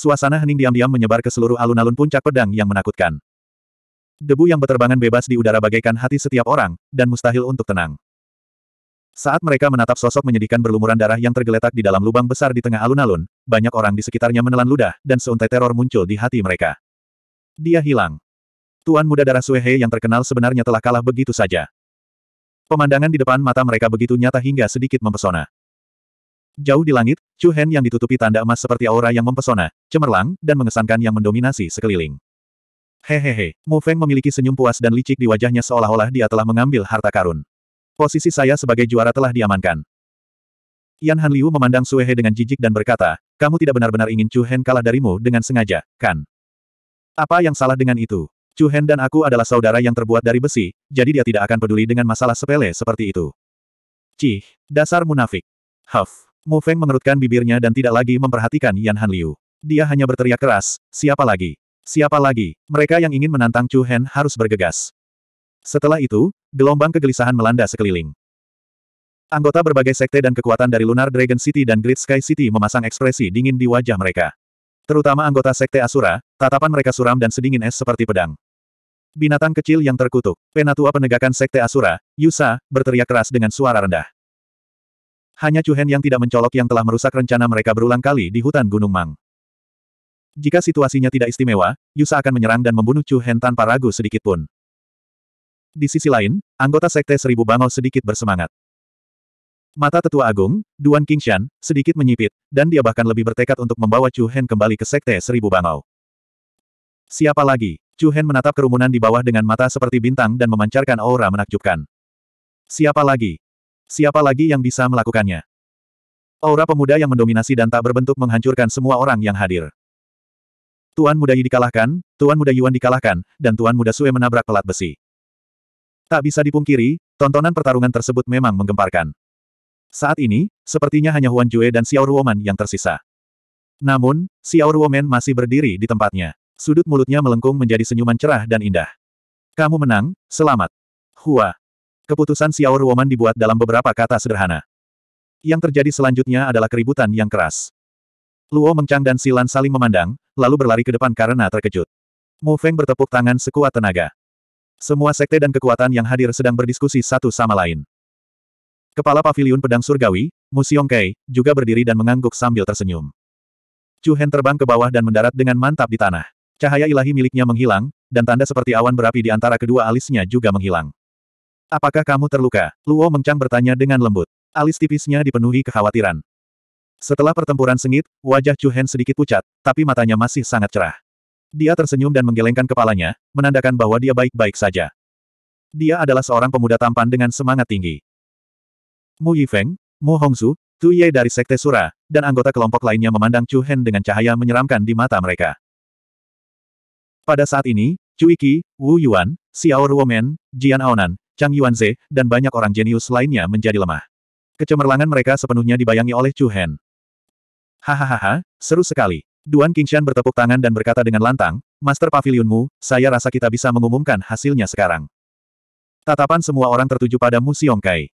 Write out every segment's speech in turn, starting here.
Suasana hening diam-diam menyebar ke seluruh alun-alun puncak pedang yang menakutkan. Debu yang berterbangan bebas di udara bagaikan hati setiap orang, dan mustahil untuk tenang. Saat mereka menatap sosok menyedihkan berlumuran darah yang tergeletak di dalam lubang besar di tengah alun-alun, banyak orang di sekitarnya menelan ludah, dan seuntai teror muncul di hati mereka. Dia hilang. Tuan muda darah Suehe yang terkenal sebenarnya telah kalah begitu saja. Pemandangan di depan mata mereka begitu nyata hingga sedikit mempesona. Jauh di langit, Chu Hen yang ditutupi tanda emas seperti aura yang mempesona, cemerlang, dan mengesankan yang mendominasi sekeliling. Hehehe, Mu Feng memiliki senyum puas dan licik di wajahnya seolah-olah dia telah mengambil harta karun. Posisi saya sebagai juara telah diamankan. Yan Han Liu memandang Sue He dengan jijik dan berkata, kamu tidak benar-benar ingin Chu Hen kalah darimu dengan sengaja, kan? Apa yang salah dengan itu? Chu Hen dan aku adalah saudara yang terbuat dari besi, jadi dia tidak akan peduli dengan masalah sepele seperti itu. Cih, dasar munafik. Huff. Mu Feng mengerutkan bibirnya dan tidak lagi memperhatikan Yan Han Liu. Dia hanya berteriak keras, siapa lagi? Siapa lagi? Mereka yang ingin menantang Chu Hen harus bergegas. Setelah itu, gelombang kegelisahan melanda sekeliling. Anggota berbagai sekte dan kekuatan dari Lunar Dragon City dan Great Sky City memasang ekspresi dingin di wajah mereka. Terutama anggota sekte Asura, tatapan mereka suram dan sedingin es seperti pedang. Binatang kecil yang terkutuk, penatua penegakan sekte Asura, Yusa, berteriak keras dengan suara rendah. Hanya Chu Hen yang tidak mencolok yang telah merusak rencana mereka berulang kali di hutan Gunung Mang. Jika situasinya tidak istimewa, Yusa akan menyerang dan membunuh Chu Hen tanpa ragu sedikitpun. Di sisi lain, anggota Sekte Seribu Bangau sedikit bersemangat. Mata Tetua Agung, Duan Kingshan, sedikit menyipit, dan dia bahkan lebih bertekad untuk membawa Chu Hen kembali ke Sekte Seribu Bangau. Siapa lagi? Chu Hen menatap kerumunan di bawah dengan mata seperti bintang dan memancarkan aura menakjubkan. Siapa lagi? Siapa lagi yang bisa melakukannya? Aura pemuda yang mendominasi dan tak berbentuk menghancurkan semua orang yang hadir. Tuan Muda Yi dikalahkan, Tuan Muda Yuan dikalahkan, dan Tuan Muda Sue menabrak pelat besi. Tak bisa dipungkiri, tontonan pertarungan tersebut memang menggemparkan. Saat ini, sepertinya hanya Huan Jue dan Xiao Ruoman yang tersisa. Namun, Xiao Ruoman masih berdiri di tempatnya. Sudut mulutnya melengkung menjadi senyuman cerah dan indah. Kamu menang, selamat. Hua. Keputusan Xiao Ruoman dibuat dalam beberapa kata sederhana. Yang terjadi selanjutnya adalah keributan yang keras. Luo Mengcang dan Silan saling memandang, lalu berlari ke depan karena terkejut. Mu Feng bertepuk tangan sekuat tenaga. Semua sekte dan kekuatan yang hadir sedang berdiskusi satu sama lain. Kepala Paviliun Pedang Surgawi, Mu Xiongkei, juga berdiri dan mengangguk sambil tersenyum. Chu Hen terbang ke bawah dan mendarat dengan mantap di tanah. Cahaya ilahi miliknya menghilang, dan tanda seperti awan berapi di antara kedua alisnya juga menghilang. Apakah kamu terluka? Luo Mengchang bertanya dengan lembut. Alis tipisnya dipenuhi kekhawatiran. Setelah pertempuran sengit, wajah Chu Hen sedikit pucat, tapi matanya masih sangat cerah. Dia tersenyum dan menggelengkan kepalanya, menandakan bahwa dia baik-baik saja. Dia adalah seorang pemuda tampan dengan semangat tinggi. Mu Yifeng, Mu Hongsu, Tu Ye dari Sekte Sura, dan anggota kelompok lainnya memandang Chu Hen dengan cahaya menyeramkan di mata mereka. Pada saat ini, Chu Iki, Wu Yuan, Xiao Ruomen, Jian Aonan, Chang Yuanze, dan banyak orang jenius lainnya menjadi lemah. Kecemerlangan mereka sepenuhnya dibayangi oleh Chu Hen. Hahaha, seru sekali. Duan Qingshan bertepuk tangan dan berkata dengan lantang, Master Pavilionmu, saya rasa kita bisa mengumumkan hasilnya sekarang. Tatapan semua orang tertuju pada Mu Xiongkai.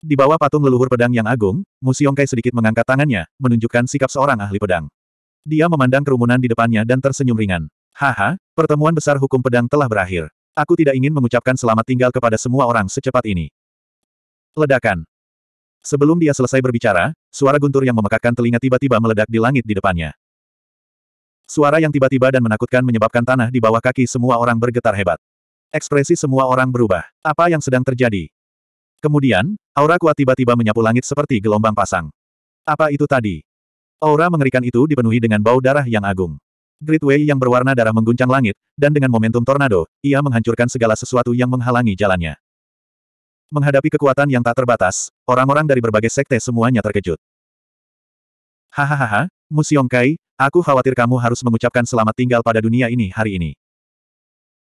Di bawah patung leluhur pedang yang agung, Mu Xiongkai sedikit mengangkat tangannya, menunjukkan sikap seorang ahli pedang. Dia memandang kerumunan di depannya dan tersenyum ringan. Haha, pertemuan besar hukum pedang telah berakhir. Aku tidak ingin mengucapkan selamat tinggal kepada semua orang secepat ini. Ledakan. Sebelum dia selesai berbicara, suara guntur yang memekakkan telinga tiba-tiba meledak di langit di depannya. Suara yang tiba-tiba dan menakutkan menyebabkan tanah di bawah kaki semua orang bergetar hebat. Ekspresi semua orang berubah. Apa yang sedang terjadi? Kemudian, aura kuat tiba-tiba menyapu langit seperti gelombang pasang. Apa itu tadi? Aura mengerikan itu dipenuhi dengan bau darah yang agung. Great Way yang berwarna darah mengguncang langit, dan dengan momentum tornado, ia menghancurkan segala sesuatu yang menghalangi jalannya. Menghadapi kekuatan yang tak terbatas, orang-orang dari berbagai sekte semuanya terkejut. Hahaha, Museum Kai, aku khawatir kamu harus mengucapkan selamat tinggal pada dunia ini hari ini.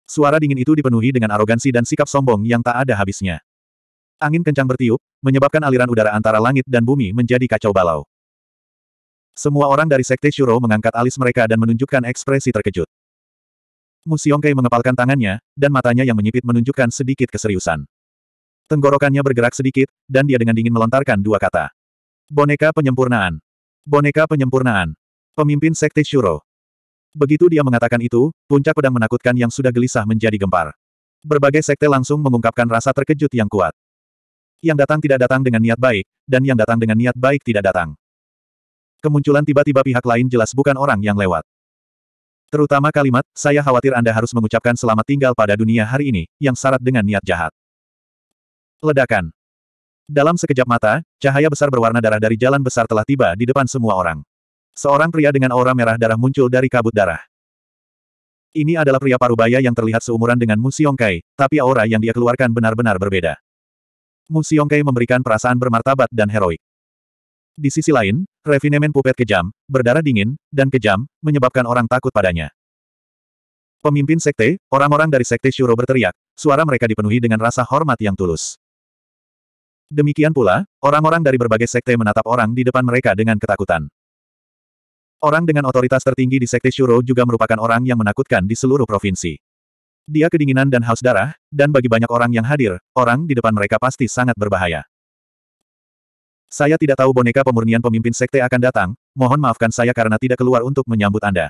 Suara dingin itu dipenuhi dengan arogansi dan sikap sombong yang tak ada habisnya. Angin kencang bertiup, menyebabkan aliran udara antara langit dan bumi menjadi kacau balau. Semua orang dari Sekte Shuro mengangkat alis mereka dan menunjukkan ekspresi terkejut. Musiongkei mengepalkan tangannya, dan matanya yang menyipit menunjukkan sedikit keseriusan. Tenggorokannya bergerak sedikit, dan dia dengan dingin melontarkan dua kata. Boneka penyempurnaan. Boneka penyempurnaan. Pemimpin Sekte Shuro. Begitu dia mengatakan itu, puncak pedang menakutkan yang sudah gelisah menjadi gempar. Berbagai sekte langsung mengungkapkan rasa terkejut yang kuat. Yang datang tidak datang dengan niat baik, dan yang datang dengan niat baik tidak datang. Kemunculan tiba-tiba pihak lain jelas bukan orang yang lewat. Terutama kalimat, saya khawatir Anda harus mengucapkan selamat tinggal pada dunia hari ini, yang syarat dengan niat jahat. Ledakan. Dalam sekejap mata, cahaya besar berwarna darah dari jalan besar telah tiba di depan semua orang. Seorang pria dengan aura merah darah muncul dari kabut darah. Ini adalah pria parubaya yang terlihat seumuran dengan Mu Xiongkai, tapi aura yang dia keluarkan benar-benar berbeda. Mu Xiongkai memberikan perasaan bermartabat dan heroik. Di sisi lain, refinemen pupet kejam, berdarah dingin, dan kejam, menyebabkan orang takut padanya. Pemimpin sekte, orang-orang dari sekte Shuro berteriak, suara mereka dipenuhi dengan rasa hormat yang tulus. Demikian pula, orang-orang dari berbagai sekte menatap orang di depan mereka dengan ketakutan. Orang dengan otoritas tertinggi di sekte Shuro juga merupakan orang yang menakutkan di seluruh provinsi. Dia kedinginan dan haus darah, dan bagi banyak orang yang hadir, orang di depan mereka pasti sangat berbahaya. Saya tidak tahu boneka pemurnian pemimpin sekte akan datang, mohon maafkan saya karena tidak keluar untuk menyambut Anda.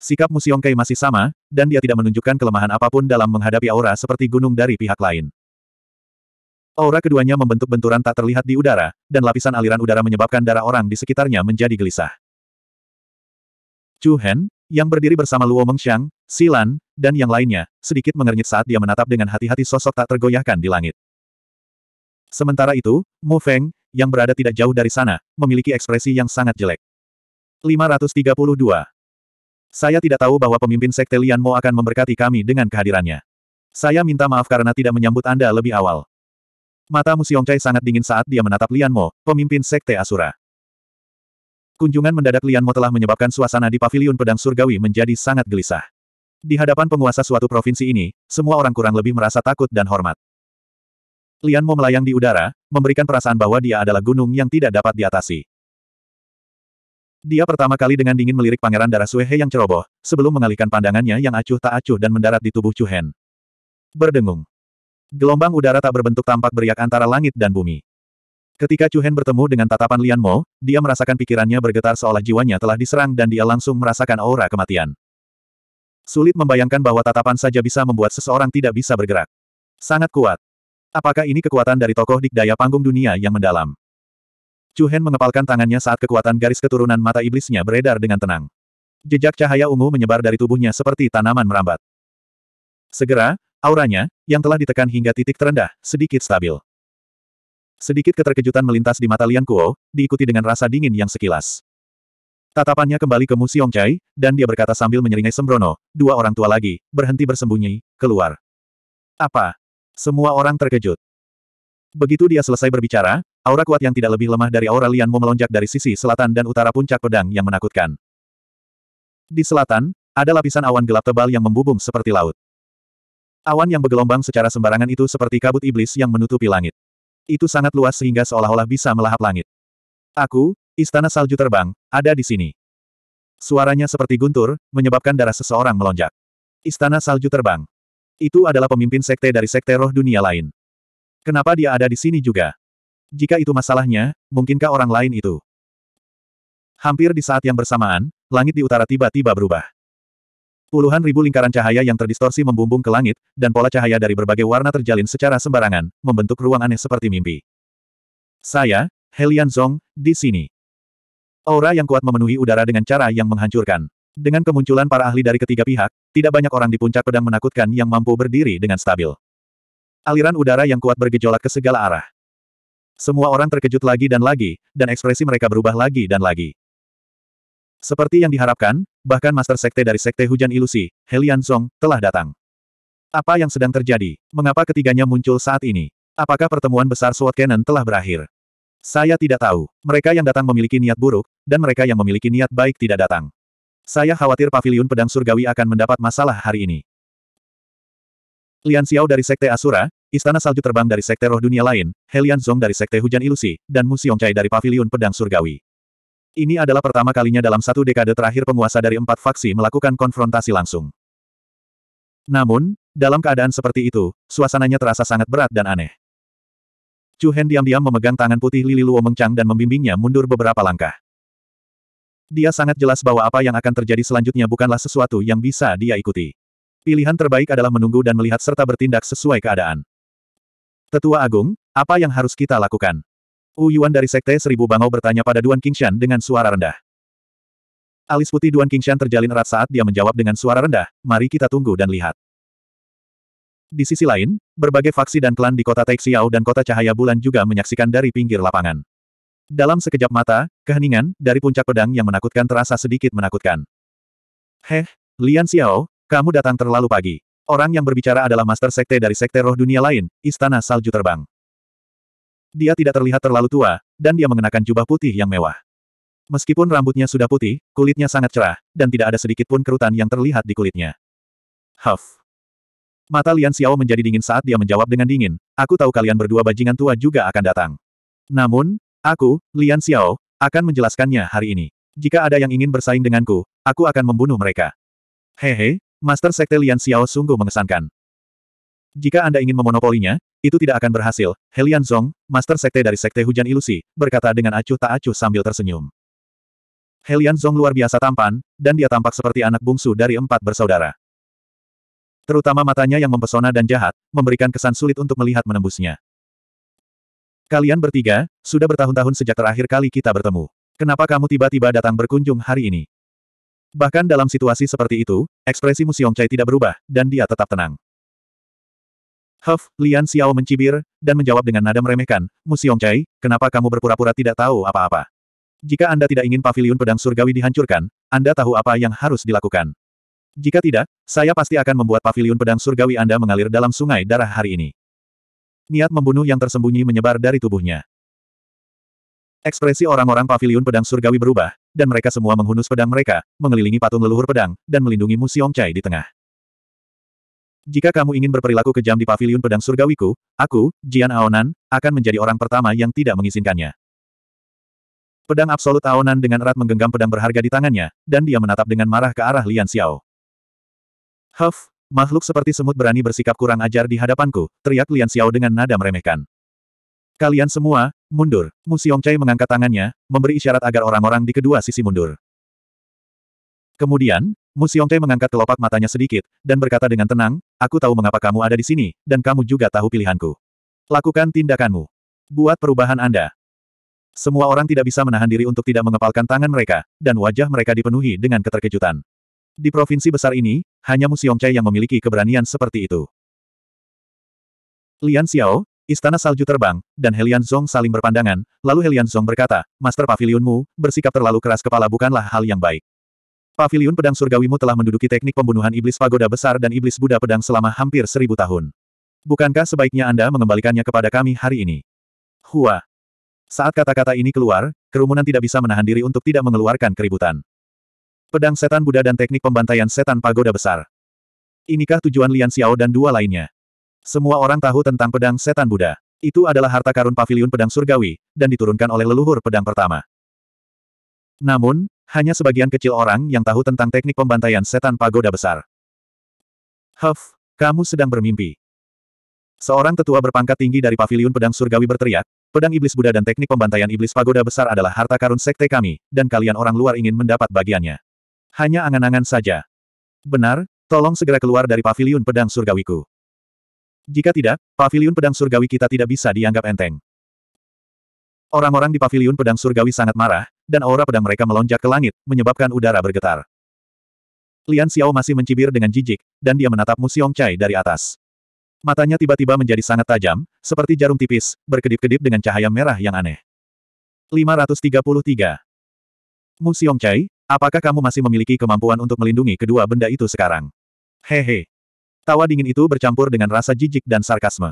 Sikap Museong Kai masih sama, dan dia tidak menunjukkan kelemahan apapun dalam menghadapi aura seperti gunung dari pihak lain. Aura keduanya membentuk benturan tak terlihat di udara, dan lapisan aliran udara menyebabkan darah orang di sekitarnya menjadi gelisah. Chu Hen, yang berdiri bersama Luo Mengxiang, Silan, dan yang lainnya, sedikit mengernyit saat dia menatap dengan hati-hati sosok tak tergoyahkan di langit. Sementara itu, Mo Feng, yang berada tidak jauh dari sana, memiliki ekspresi yang sangat jelek. 532. Saya tidak tahu bahwa pemimpin Sekte Lian Mo akan memberkati kami dengan kehadirannya. Saya minta maaf karena tidak menyambut Anda lebih awal. Mata Musiong Chai sangat dingin saat dia menatap Lian Mo, pemimpin Sekte Asura. Kunjungan mendadak Lian Mo telah menyebabkan suasana di Paviliun Pedang Surgawi menjadi sangat gelisah. Di hadapan penguasa suatu provinsi ini, semua orang kurang lebih merasa takut dan hormat. Lian Mo melayang di udara, memberikan perasaan bahwa dia adalah gunung yang tidak dapat diatasi. Dia pertama kali dengan dingin melirik pangeran darah Suehe yang ceroboh, sebelum mengalihkan pandangannya yang acuh tak acuh dan mendarat di tubuh Hen. Berdengung. Gelombang udara tak berbentuk tampak beriak antara langit dan bumi. Ketika Hen bertemu dengan tatapan Lian Mo, dia merasakan pikirannya bergetar seolah jiwanya telah diserang dan dia langsung merasakan aura kematian. Sulit membayangkan bahwa tatapan saja bisa membuat seseorang tidak bisa bergerak. Sangat kuat. Apakah ini kekuatan dari tokoh dikdaya panggung dunia yang mendalam? Chu Hen mengepalkan tangannya saat kekuatan garis keturunan mata iblisnya beredar dengan tenang. Jejak cahaya ungu menyebar dari tubuhnya seperti tanaman merambat. Segera, auranya, yang telah ditekan hingga titik terendah, sedikit stabil. Sedikit keterkejutan melintas di mata Lian Kuo, diikuti dengan rasa dingin yang sekilas. Tatapannya kembali ke Mu Chai, dan dia berkata sambil menyeringai sembrono, dua orang tua lagi, berhenti bersembunyi, keluar. Apa, semua orang terkejut. Begitu dia selesai berbicara, aura kuat yang tidak lebih lemah dari aura Lianmu melonjak dari sisi selatan dan utara puncak pedang yang menakutkan. Di selatan, ada lapisan awan gelap tebal yang membubung seperti laut. Awan yang bergelombang secara sembarangan itu seperti kabut iblis yang menutupi langit. Itu sangat luas sehingga seolah-olah bisa melahap langit. Aku, Istana Salju Terbang, ada di sini. Suaranya seperti guntur, menyebabkan darah seseorang melonjak. Istana Salju Terbang. Itu adalah pemimpin sekte dari sekte roh dunia lain. Kenapa dia ada di sini juga? Jika itu masalahnya, mungkinkah orang lain itu? Hampir di saat yang bersamaan, langit di utara tiba-tiba berubah. Puluhan ribu lingkaran cahaya yang terdistorsi membumbung ke langit, dan pola cahaya dari berbagai warna terjalin secara sembarangan, membentuk ruang aneh seperti mimpi. Saya, Helian Zong, di sini. Aura yang kuat memenuhi udara dengan cara yang menghancurkan. Dengan kemunculan para ahli dari ketiga pihak, tidak banyak orang di puncak pedang menakutkan yang mampu berdiri dengan stabil. Aliran udara yang kuat bergejolak ke segala arah. Semua orang terkejut lagi dan lagi, dan ekspresi mereka berubah lagi dan lagi. Seperti yang diharapkan, bahkan Master Sekte dari Sekte Hujan Ilusi, Helian Song, telah datang. Apa yang sedang terjadi? Mengapa ketiganya muncul saat ini? Apakah pertemuan besar Sword Cannon telah berakhir? Saya tidak tahu. Mereka yang datang memiliki niat buruk, dan mereka yang memiliki niat baik tidak datang. Saya khawatir paviliun pedang surgawi akan mendapat masalah hari ini. Lian Xiao dari Sekte Asura, Istana Salju Terbang dari Sekte Roh Dunia lain, Helian Zong dari Sekte Hujan Ilusi, dan Mu Xiongcai dari Paviliun Pedang Surgawi. Ini adalah pertama kalinya dalam satu dekade terakhir penguasa dari empat faksi melakukan konfrontasi langsung. Namun, dalam keadaan seperti itu, suasananya terasa sangat berat dan aneh. Chu Hen diam-diam memegang tangan putih Lili Luo Mengchang dan membimbingnya mundur beberapa langkah. Dia sangat jelas bahwa apa yang akan terjadi selanjutnya bukanlah sesuatu yang bisa dia ikuti. Pilihan terbaik adalah menunggu dan melihat serta bertindak sesuai keadaan. Tetua Agung, apa yang harus kita lakukan? Wu Yuan dari Sekte Seribu Bangau bertanya pada Duan Qingshan dengan suara rendah. Alis putih Duan Qingshan terjalin erat saat dia menjawab dengan suara rendah, mari kita tunggu dan lihat. Di sisi lain, berbagai faksi dan klan di kota Taixiao dan kota Cahaya Bulan juga menyaksikan dari pinggir lapangan. Dalam sekejap mata, keheningan dari puncak pedang yang menakutkan terasa sedikit menakutkan. Heh, Lian Xiao, kamu datang terlalu pagi. Orang yang berbicara adalah master sekte dari sekte roh dunia lain, Istana Salju Terbang. Dia tidak terlihat terlalu tua, dan dia mengenakan jubah putih yang mewah. Meskipun rambutnya sudah putih, kulitnya sangat cerah, dan tidak ada sedikit pun kerutan yang terlihat di kulitnya. Huff. Mata Lian Xiao menjadi dingin saat dia menjawab dengan dingin, aku tahu kalian berdua bajingan tua juga akan datang. Namun, Aku, Lian Xiao, akan menjelaskannya hari ini. Jika ada yang ingin bersaing denganku, aku akan membunuh mereka. Hehe, Master Sekte Lian Xiao sungguh mengesankan. Jika Anda ingin memonopolinya, itu tidak akan berhasil, Helian Zong, Master Sekte dari Sekte Hujan Ilusi, berkata dengan acuh tak acuh sambil tersenyum. Helian Zong luar biasa tampan, dan dia tampak seperti anak bungsu dari empat bersaudara. Terutama matanya yang mempesona dan jahat, memberikan kesan sulit untuk melihat menembusnya. Kalian bertiga, sudah bertahun-tahun sejak terakhir kali kita bertemu. Kenapa kamu tiba-tiba datang berkunjung hari ini? Bahkan dalam situasi seperti itu, ekspresi Musiong Cai tidak berubah, dan dia tetap tenang. Huff, Lian Xiao mencibir, dan menjawab dengan nada meremehkan, Mu Cai, kenapa kamu berpura-pura tidak tahu apa-apa? Jika Anda tidak ingin Pavilion pedang surgawi dihancurkan, Anda tahu apa yang harus dilakukan. Jika tidak, saya pasti akan membuat Pavilion pedang surgawi Anda mengalir dalam sungai darah hari ini. Niat membunuh yang tersembunyi menyebar dari tubuhnya. Ekspresi orang-orang pavilion pedang surgawi berubah, dan mereka semua menghunus pedang mereka, mengelilingi patung leluhur pedang, dan melindungi Mu Xiongcai di tengah. Jika kamu ingin berperilaku kejam di pavilion pedang surgawiku, aku, Jian Aonan, akan menjadi orang pertama yang tidak mengizinkannya. Pedang absolut Aonan dengan erat menggenggam pedang berharga di tangannya, dan dia menatap dengan marah ke arah Lian Xiao. Huff, Makhluk seperti semut berani bersikap kurang ajar di hadapanku, teriak Lian Xiao dengan nada meremehkan. Kalian semua, mundur. Mu Xiongcai mengangkat tangannya, memberi isyarat agar orang-orang di kedua sisi mundur. Kemudian, Mu Xiongcai mengangkat kelopak matanya sedikit, dan berkata dengan tenang, aku tahu mengapa kamu ada di sini, dan kamu juga tahu pilihanku. Lakukan tindakanmu. Buat perubahan Anda. Semua orang tidak bisa menahan diri untuk tidak mengepalkan tangan mereka, dan wajah mereka dipenuhi dengan keterkejutan. Di provinsi besar ini, hanya Mu Xiongcai yang memiliki keberanian seperti itu. Lian Xiao, Istana Salju terbang, dan Helian Zong saling berpandangan, lalu Helian Zong berkata, Master Pavilionmu, bersikap terlalu keras kepala bukanlah hal yang baik. Pavilion pedang surgawimu telah menduduki teknik pembunuhan iblis pagoda besar dan iblis Buddha pedang selama hampir seribu tahun. Bukankah sebaiknya Anda mengembalikannya kepada kami hari ini? Hua. Saat kata-kata ini keluar, kerumunan tidak bisa menahan diri untuk tidak mengeluarkan keributan. Pedang Setan Buddha dan Teknik Pembantaian Setan Pagoda Besar. Inikah tujuan Lian Xiao dan dua lainnya? Semua orang tahu tentang pedang Setan Buddha. Itu adalah harta karun paviliun pedang surgawi, dan diturunkan oleh leluhur pedang pertama. Namun, hanya sebagian kecil orang yang tahu tentang teknik pembantaian setan pagoda besar. Huff, kamu sedang bermimpi. Seorang tetua berpangkat tinggi dari paviliun pedang surgawi berteriak, pedang iblis Buddha dan teknik pembantaian iblis pagoda besar adalah harta karun sekte kami, dan kalian orang luar ingin mendapat bagiannya. Hanya angan-angan saja. Benar, tolong segera keluar dari pavilion pedang surgawiku. Jika tidak, pavilion pedang surgawi kita tidak bisa dianggap enteng. Orang-orang di pavilion pedang surgawi sangat marah, dan aura pedang mereka melonjak ke langit, menyebabkan udara bergetar. Lian Xiao masih mencibir dengan jijik, dan dia menatap Musiong Chai dari atas. Matanya tiba-tiba menjadi sangat tajam, seperti jarum tipis, berkedip-kedip dengan cahaya merah yang aneh. 533. Musiong Chai, Apakah kamu masih memiliki kemampuan untuk melindungi kedua benda itu sekarang? Hehe. Tawa dingin itu bercampur dengan rasa jijik dan sarkasme.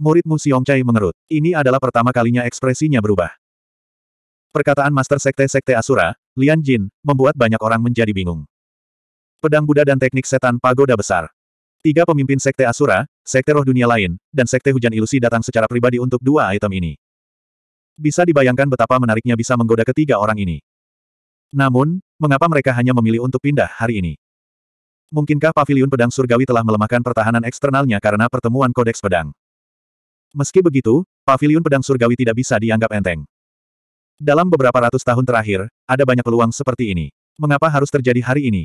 Muridmu Xiong Chai mengerut. Ini adalah pertama kalinya ekspresinya berubah. Perkataan Master Sekte-Sekte Asura, Lian Jin, membuat banyak orang menjadi bingung. Pedang Buddha dan teknik setan pagoda besar. Tiga pemimpin Sekte Asura, Sekte Roh Dunia lain, dan Sekte Hujan Ilusi datang secara pribadi untuk dua item ini. Bisa dibayangkan betapa menariknya bisa menggoda ketiga orang ini. Namun, mengapa mereka hanya memilih untuk pindah hari ini? Mungkinkah paviliun pedang surgawi telah melemahkan pertahanan eksternalnya karena pertemuan kodeks pedang? Meski begitu, paviliun pedang surgawi tidak bisa dianggap enteng. Dalam beberapa ratus tahun terakhir, ada banyak peluang seperti ini. Mengapa harus terjadi hari ini?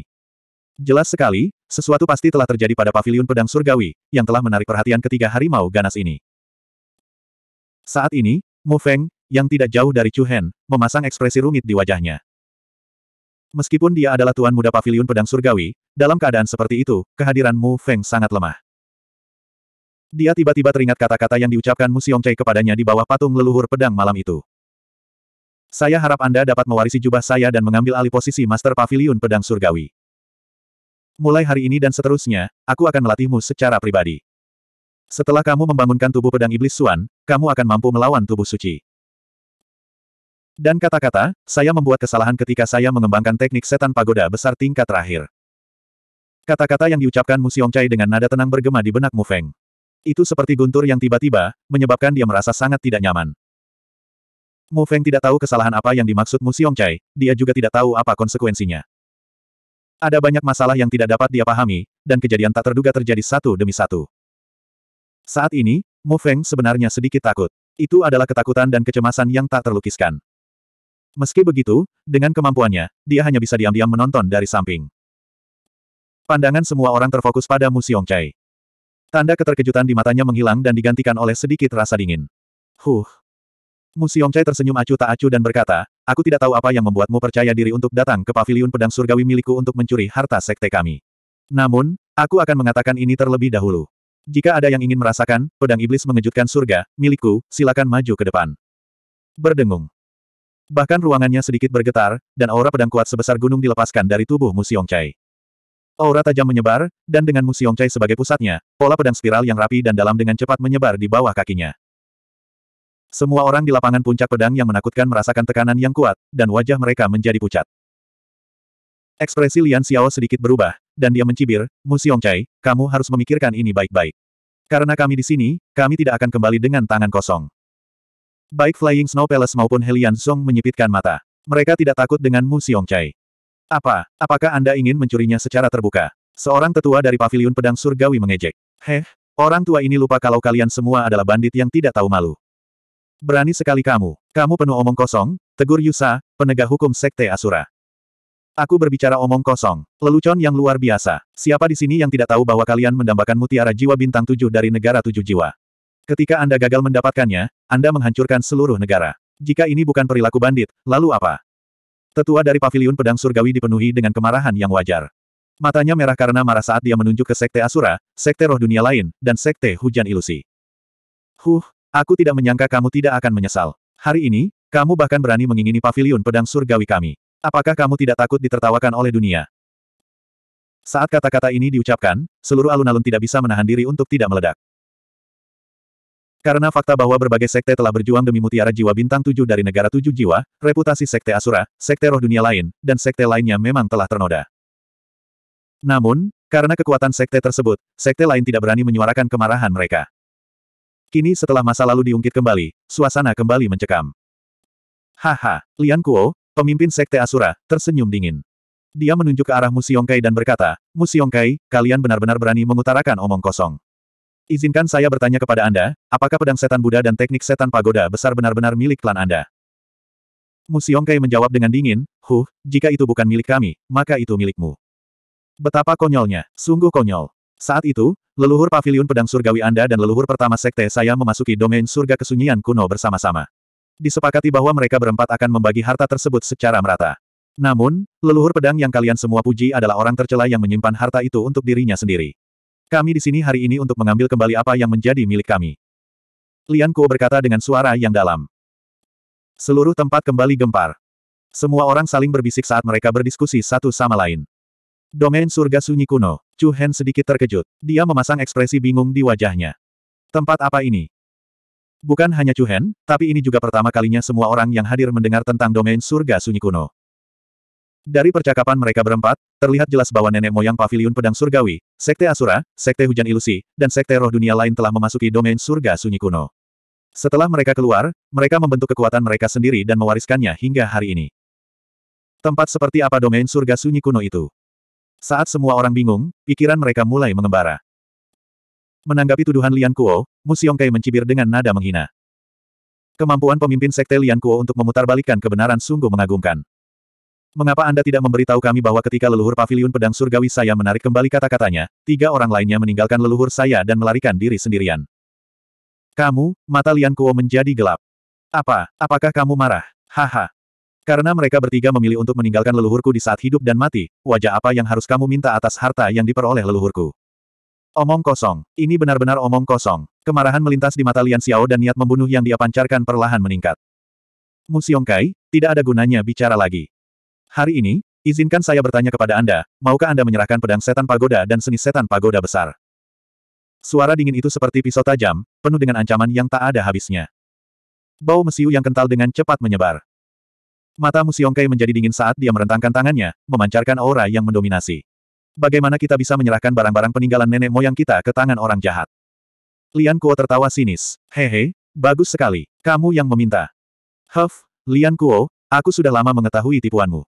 Jelas sekali, sesuatu pasti telah terjadi pada paviliun pedang surgawi, yang telah menarik perhatian ketiga harimau ganas ini. Saat ini, Mu Feng, yang tidak jauh dari Chu Hen, memasang ekspresi rumit di wajahnya. Meskipun dia adalah tuan muda pavilion pedang surgawi, dalam keadaan seperti itu, kehadiran Mu Feng sangat lemah. Dia tiba-tiba teringat kata-kata yang diucapkan Mu Xiongcai kepadanya di bawah patung leluhur pedang malam itu. Saya harap Anda dapat mewarisi jubah saya dan mengambil alih posisi Master Pavilion Pedang Surgawi. Mulai hari ini dan seterusnya, aku akan melatihmu secara pribadi. Setelah kamu membangunkan tubuh pedang iblis Suan, kamu akan mampu melawan tubuh suci. Dan kata-kata, saya membuat kesalahan ketika saya mengembangkan teknik setan pagoda besar tingkat terakhir. Kata-kata yang diucapkan Mu Xiongcai dengan nada tenang bergema di benak Mu Feng. Itu seperti guntur yang tiba-tiba, menyebabkan dia merasa sangat tidak nyaman. Mu Feng tidak tahu kesalahan apa yang dimaksud Mu Xiongcai, dia juga tidak tahu apa konsekuensinya. Ada banyak masalah yang tidak dapat dia pahami, dan kejadian tak terduga terjadi satu demi satu. Saat ini, Mu Feng sebenarnya sedikit takut. Itu adalah ketakutan dan kecemasan yang tak terlukiskan. Meski begitu, dengan kemampuannya, dia hanya bisa diam-diam menonton dari samping. Pandangan semua orang terfokus pada Mu Xiongcai. Tanda keterkejutan di matanya menghilang dan digantikan oleh sedikit rasa dingin. Huh. Mu Xiongcai tersenyum acuh tak acuh dan berkata, aku tidak tahu apa yang membuatmu percaya diri untuk datang ke paviliun pedang surgawi milikku untuk mencuri harta sekte kami. Namun, aku akan mengatakan ini terlebih dahulu. Jika ada yang ingin merasakan, pedang iblis mengejutkan surga, milikku, silakan maju ke depan. Berdengung. Bahkan ruangannya sedikit bergetar, dan aura pedang kuat sebesar gunung dilepaskan dari tubuh Musiong Chai. Aura tajam menyebar, dan dengan Musiong Chai sebagai pusatnya, pola pedang spiral yang rapi dan dalam dengan cepat menyebar di bawah kakinya. Semua orang di lapangan puncak pedang yang menakutkan merasakan tekanan yang kuat, dan wajah mereka menjadi pucat. Ekspresi Lian Xiao sedikit berubah, dan dia mencibir, Mu Chai, kamu harus memikirkan ini baik-baik. Karena kami di sini, kami tidak akan kembali dengan tangan kosong. Baik Flying Snow Palace maupun Helian Song menyipitkan mata. Mereka tidak takut dengan Mu Chai. Apa, apakah Anda ingin mencurinya secara terbuka? Seorang tetua dari Paviliun pedang surgawi mengejek. Heh, orang tua ini lupa kalau kalian semua adalah bandit yang tidak tahu malu. Berani sekali kamu. Kamu penuh omong kosong, tegur Yusa, penegak hukum Sekte Asura. Aku berbicara omong kosong. Lelucon yang luar biasa. Siapa di sini yang tidak tahu bahwa kalian mendambakan mutiara jiwa bintang tujuh dari negara tujuh jiwa? Ketika Anda gagal mendapatkannya, Anda menghancurkan seluruh negara. Jika ini bukan perilaku bandit, lalu apa? Tetua dari paviliun pedang surgawi dipenuhi dengan kemarahan yang wajar. Matanya merah karena marah saat dia menunjuk ke Sekte Asura, Sekte Roh Dunia lain, dan Sekte Hujan Ilusi. Huh, aku tidak menyangka kamu tidak akan menyesal. Hari ini, kamu bahkan berani mengingini paviliun pedang surgawi kami. Apakah kamu tidak takut ditertawakan oleh dunia? Saat kata-kata ini diucapkan, seluruh alun-alun tidak bisa menahan diri untuk tidak meledak. Karena fakta bahwa berbagai sekte telah berjuang demi mutiara jiwa bintang tujuh dari negara tujuh jiwa, reputasi sekte Asura, sekte roh dunia lain, dan sekte lainnya memang telah ternoda. Namun, karena kekuatan sekte tersebut, sekte lain tidak berani menyuarakan kemarahan mereka. Kini setelah masa lalu diungkit kembali, suasana kembali mencekam. Haha, Lian Kuo, pemimpin sekte Asura, tersenyum dingin. Dia menunjuk ke arah Musiongkai dan berkata, Musiongkai, kalian benar-benar berani mengutarakan omong kosong. Izinkan saya bertanya kepada Anda, apakah pedang setan Buddha dan teknik setan pagoda besar benar-benar milik klan Anda? Musiongkai menjawab dengan dingin, Huh, jika itu bukan milik kami, maka itu milikmu. Betapa konyolnya, sungguh konyol. Saat itu, leluhur pavilion pedang surgawi Anda dan leluhur pertama sekte saya memasuki domain surga kesunyian kuno bersama-sama. Disepakati bahwa mereka berempat akan membagi harta tersebut secara merata. Namun, leluhur pedang yang kalian semua puji adalah orang tercela yang menyimpan harta itu untuk dirinya sendiri. Kami di sini hari ini untuk mengambil kembali apa yang menjadi milik kami. Lian Kuo berkata dengan suara yang dalam. Seluruh tempat kembali gempar. Semua orang saling berbisik saat mereka berdiskusi satu sama lain. Domain surga sunyi kuno. Chu Hen sedikit terkejut. Dia memasang ekspresi bingung di wajahnya. Tempat apa ini? Bukan hanya Chu Hen, tapi ini juga pertama kalinya semua orang yang hadir mendengar tentang domain surga sunyi kuno. Dari percakapan mereka berempat, terlihat jelas bahwa nenek moyang paviliun pedang surgawi, sekte Asura, sekte hujan ilusi, dan sekte roh dunia lain telah memasuki domain surga sunyi kuno. Setelah mereka keluar, mereka membentuk kekuatan mereka sendiri dan mewariskannya hingga hari ini. Tempat seperti apa domain surga sunyi kuno itu? Saat semua orang bingung, pikiran mereka mulai mengembara. Menanggapi tuduhan Lian Kuo, Mu Xiongkai mencibir dengan nada menghina. Kemampuan pemimpin sekte Lian Kuo untuk memutarbalikkan kebenaran sungguh mengagumkan. Mengapa Anda tidak memberitahu kami bahwa ketika leluhur paviliun pedang surgawi saya menarik kembali kata-katanya, tiga orang lainnya meninggalkan leluhur saya dan melarikan diri sendirian? Kamu, mata Lian Kuo menjadi gelap. Apa, apakah kamu marah? Haha. Karena mereka bertiga memilih untuk meninggalkan leluhurku di saat hidup dan mati, wajah apa yang harus kamu minta atas harta yang diperoleh leluhurku? Omong kosong. Ini benar-benar omong kosong. Kemarahan melintas di mata Lian Xiao dan niat membunuh yang dia pancarkan perlahan meningkat. Mu Kai, tidak ada gunanya bicara lagi. Hari ini, izinkan saya bertanya kepada Anda, maukah Anda menyerahkan pedang setan pagoda dan seni setan pagoda besar? Suara dingin itu seperti pisau tajam, penuh dengan ancaman yang tak ada habisnya. Bau mesiu yang kental dengan cepat menyebar. Mata Musiongkai menjadi dingin saat dia merentangkan tangannya, memancarkan aura yang mendominasi. Bagaimana kita bisa menyerahkan barang-barang peninggalan nenek moyang kita ke tangan orang jahat? Lian Kuo tertawa sinis. Hehe, bagus sekali. Kamu yang meminta. Huff, Lian Kuo, aku sudah lama mengetahui tipuanmu.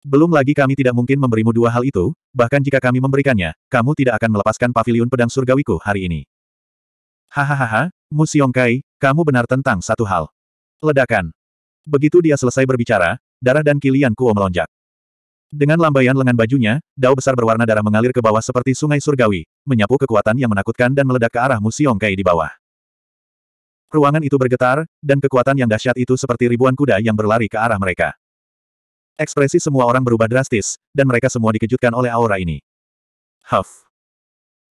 Belum lagi kami tidak mungkin memberimu dua hal itu, bahkan jika kami memberikannya, kamu tidak akan melepaskan pavilion pedang surgawiku hari ini. Hahaha, Mu Kai, kamu benar tentang satu hal. Ledakan. Begitu dia selesai berbicara, darah dan kilian Kuo melonjak. Dengan lambaian lengan bajunya, dao besar berwarna darah mengalir ke bawah seperti sungai surgawi, menyapu kekuatan yang menakutkan dan meledak ke arah Mu Kai di bawah. Ruangan itu bergetar, dan kekuatan yang dahsyat itu seperti ribuan kuda yang berlari ke arah mereka. Ekspresi semua orang berubah drastis, dan mereka semua dikejutkan oleh aura ini. Huff.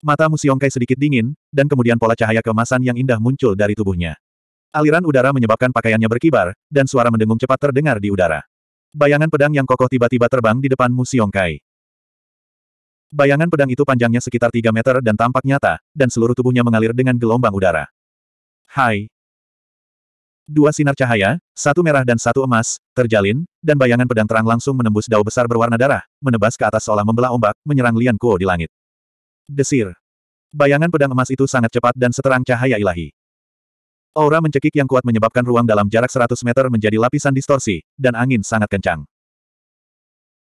Mata Musiongkai sedikit dingin, dan kemudian pola cahaya kemasan yang indah muncul dari tubuhnya. Aliran udara menyebabkan pakaiannya berkibar, dan suara mendengung cepat terdengar di udara. Bayangan pedang yang kokoh tiba-tiba terbang di depan Musiongkai. Bayangan pedang itu panjangnya sekitar 3 meter dan tampak nyata, dan seluruh tubuhnya mengalir dengan gelombang udara. Hai, Dua sinar cahaya, satu merah dan satu emas, terjalin, dan bayangan pedang terang langsung menembus dao besar berwarna darah, menebas ke atas seolah membelah ombak, menyerang Lian Kuo di langit. Desir. Bayangan pedang emas itu sangat cepat dan seterang cahaya ilahi. Aura mencekik yang kuat menyebabkan ruang dalam jarak 100 meter menjadi lapisan distorsi, dan angin sangat kencang.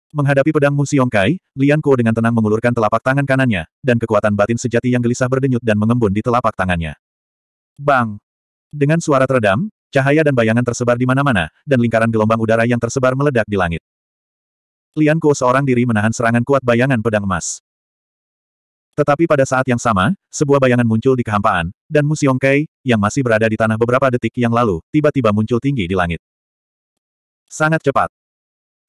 Menghadapi pedang Musiong Kai, Lian Kuo dengan tenang mengulurkan telapak tangan kanannya, dan kekuatan batin sejati yang gelisah berdenyut dan mengembun di telapak tangannya. Bang! Dengan suara teredam, Cahaya dan bayangan tersebar di mana-mana, dan lingkaran gelombang udara yang tersebar meledak di langit. Lian Kuo seorang diri menahan serangan kuat bayangan pedang emas. Tetapi pada saat yang sama, sebuah bayangan muncul di kehampaan, dan Mu Kei, yang masih berada di tanah beberapa detik yang lalu, tiba-tiba muncul tinggi di langit. Sangat cepat.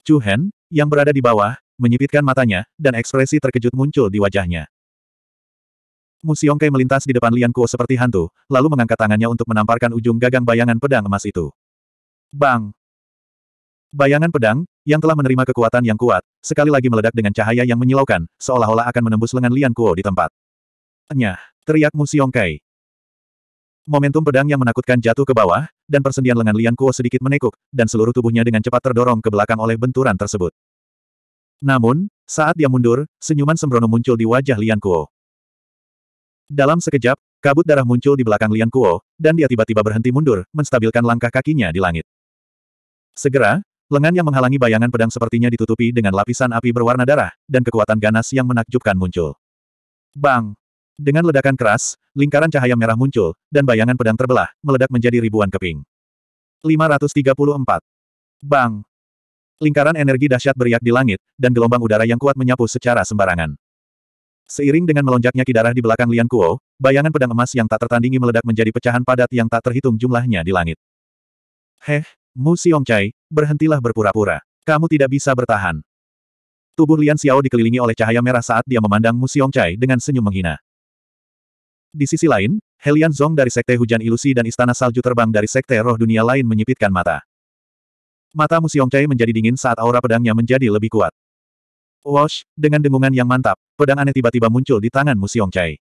Chu Hen, yang berada di bawah, menyipitkan matanya, dan ekspresi terkejut muncul di wajahnya. Mu Xiongkai melintas di depan Lian Kuo seperti hantu, lalu mengangkat tangannya untuk menamparkan ujung gagang bayangan pedang emas itu. Bang! Bayangan pedang, yang telah menerima kekuatan yang kuat, sekali lagi meledak dengan cahaya yang menyilaukan, seolah-olah akan menembus lengan Lian Kuo di tempat. Nyah! Teriak Mu Xiongkai. Momentum pedang yang menakutkan jatuh ke bawah, dan persendian lengan Lian Kuo sedikit menekuk, dan seluruh tubuhnya dengan cepat terdorong ke belakang oleh benturan tersebut. Namun, saat dia mundur, senyuman sembrono muncul di wajah Lian Kuo. Dalam sekejap, kabut darah muncul di belakang Lian Kuo, dan dia tiba-tiba berhenti mundur, menstabilkan langkah kakinya di langit. Segera, lengan yang menghalangi bayangan pedang sepertinya ditutupi dengan lapisan api berwarna darah, dan kekuatan ganas yang menakjubkan muncul. Bang! Dengan ledakan keras, lingkaran cahaya merah muncul, dan bayangan pedang terbelah, meledak menjadi ribuan keping. 534. Bang! Lingkaran energi dahsyat beriak di langit, dan gelombang udara yang kuat menyapu secara sembarangan. Seiring dengan melonjaknya kidarah di belakang Lian Kuo, bayangan pedang emas yang tak tertandingi meledak menjadi pecahan padat yang tak terhitung jumlahnya di langit. Heh, Mu Xiongcai, berhentilah berpura-pura. Kamu tidak bisa bertahan. Tubuh Lian Xiao dikelilingi oleh cahaya merah saat dia memandang Mu Xiongcai dengan senyum menghina. Di sisi lain, Helian Zong dari Sekte Hujan Ilusi dan Istana Salju Terbang dari Sekte Roh Dunia lain menyipitkan mata. Mata Mu Xiongcai menjadi dingin saat aura pedangnya menjadi lebih kuat. Wash, dengan dengungan yang mantap, pedang aneh tiba-tiba muncul di tangan Mu Chai.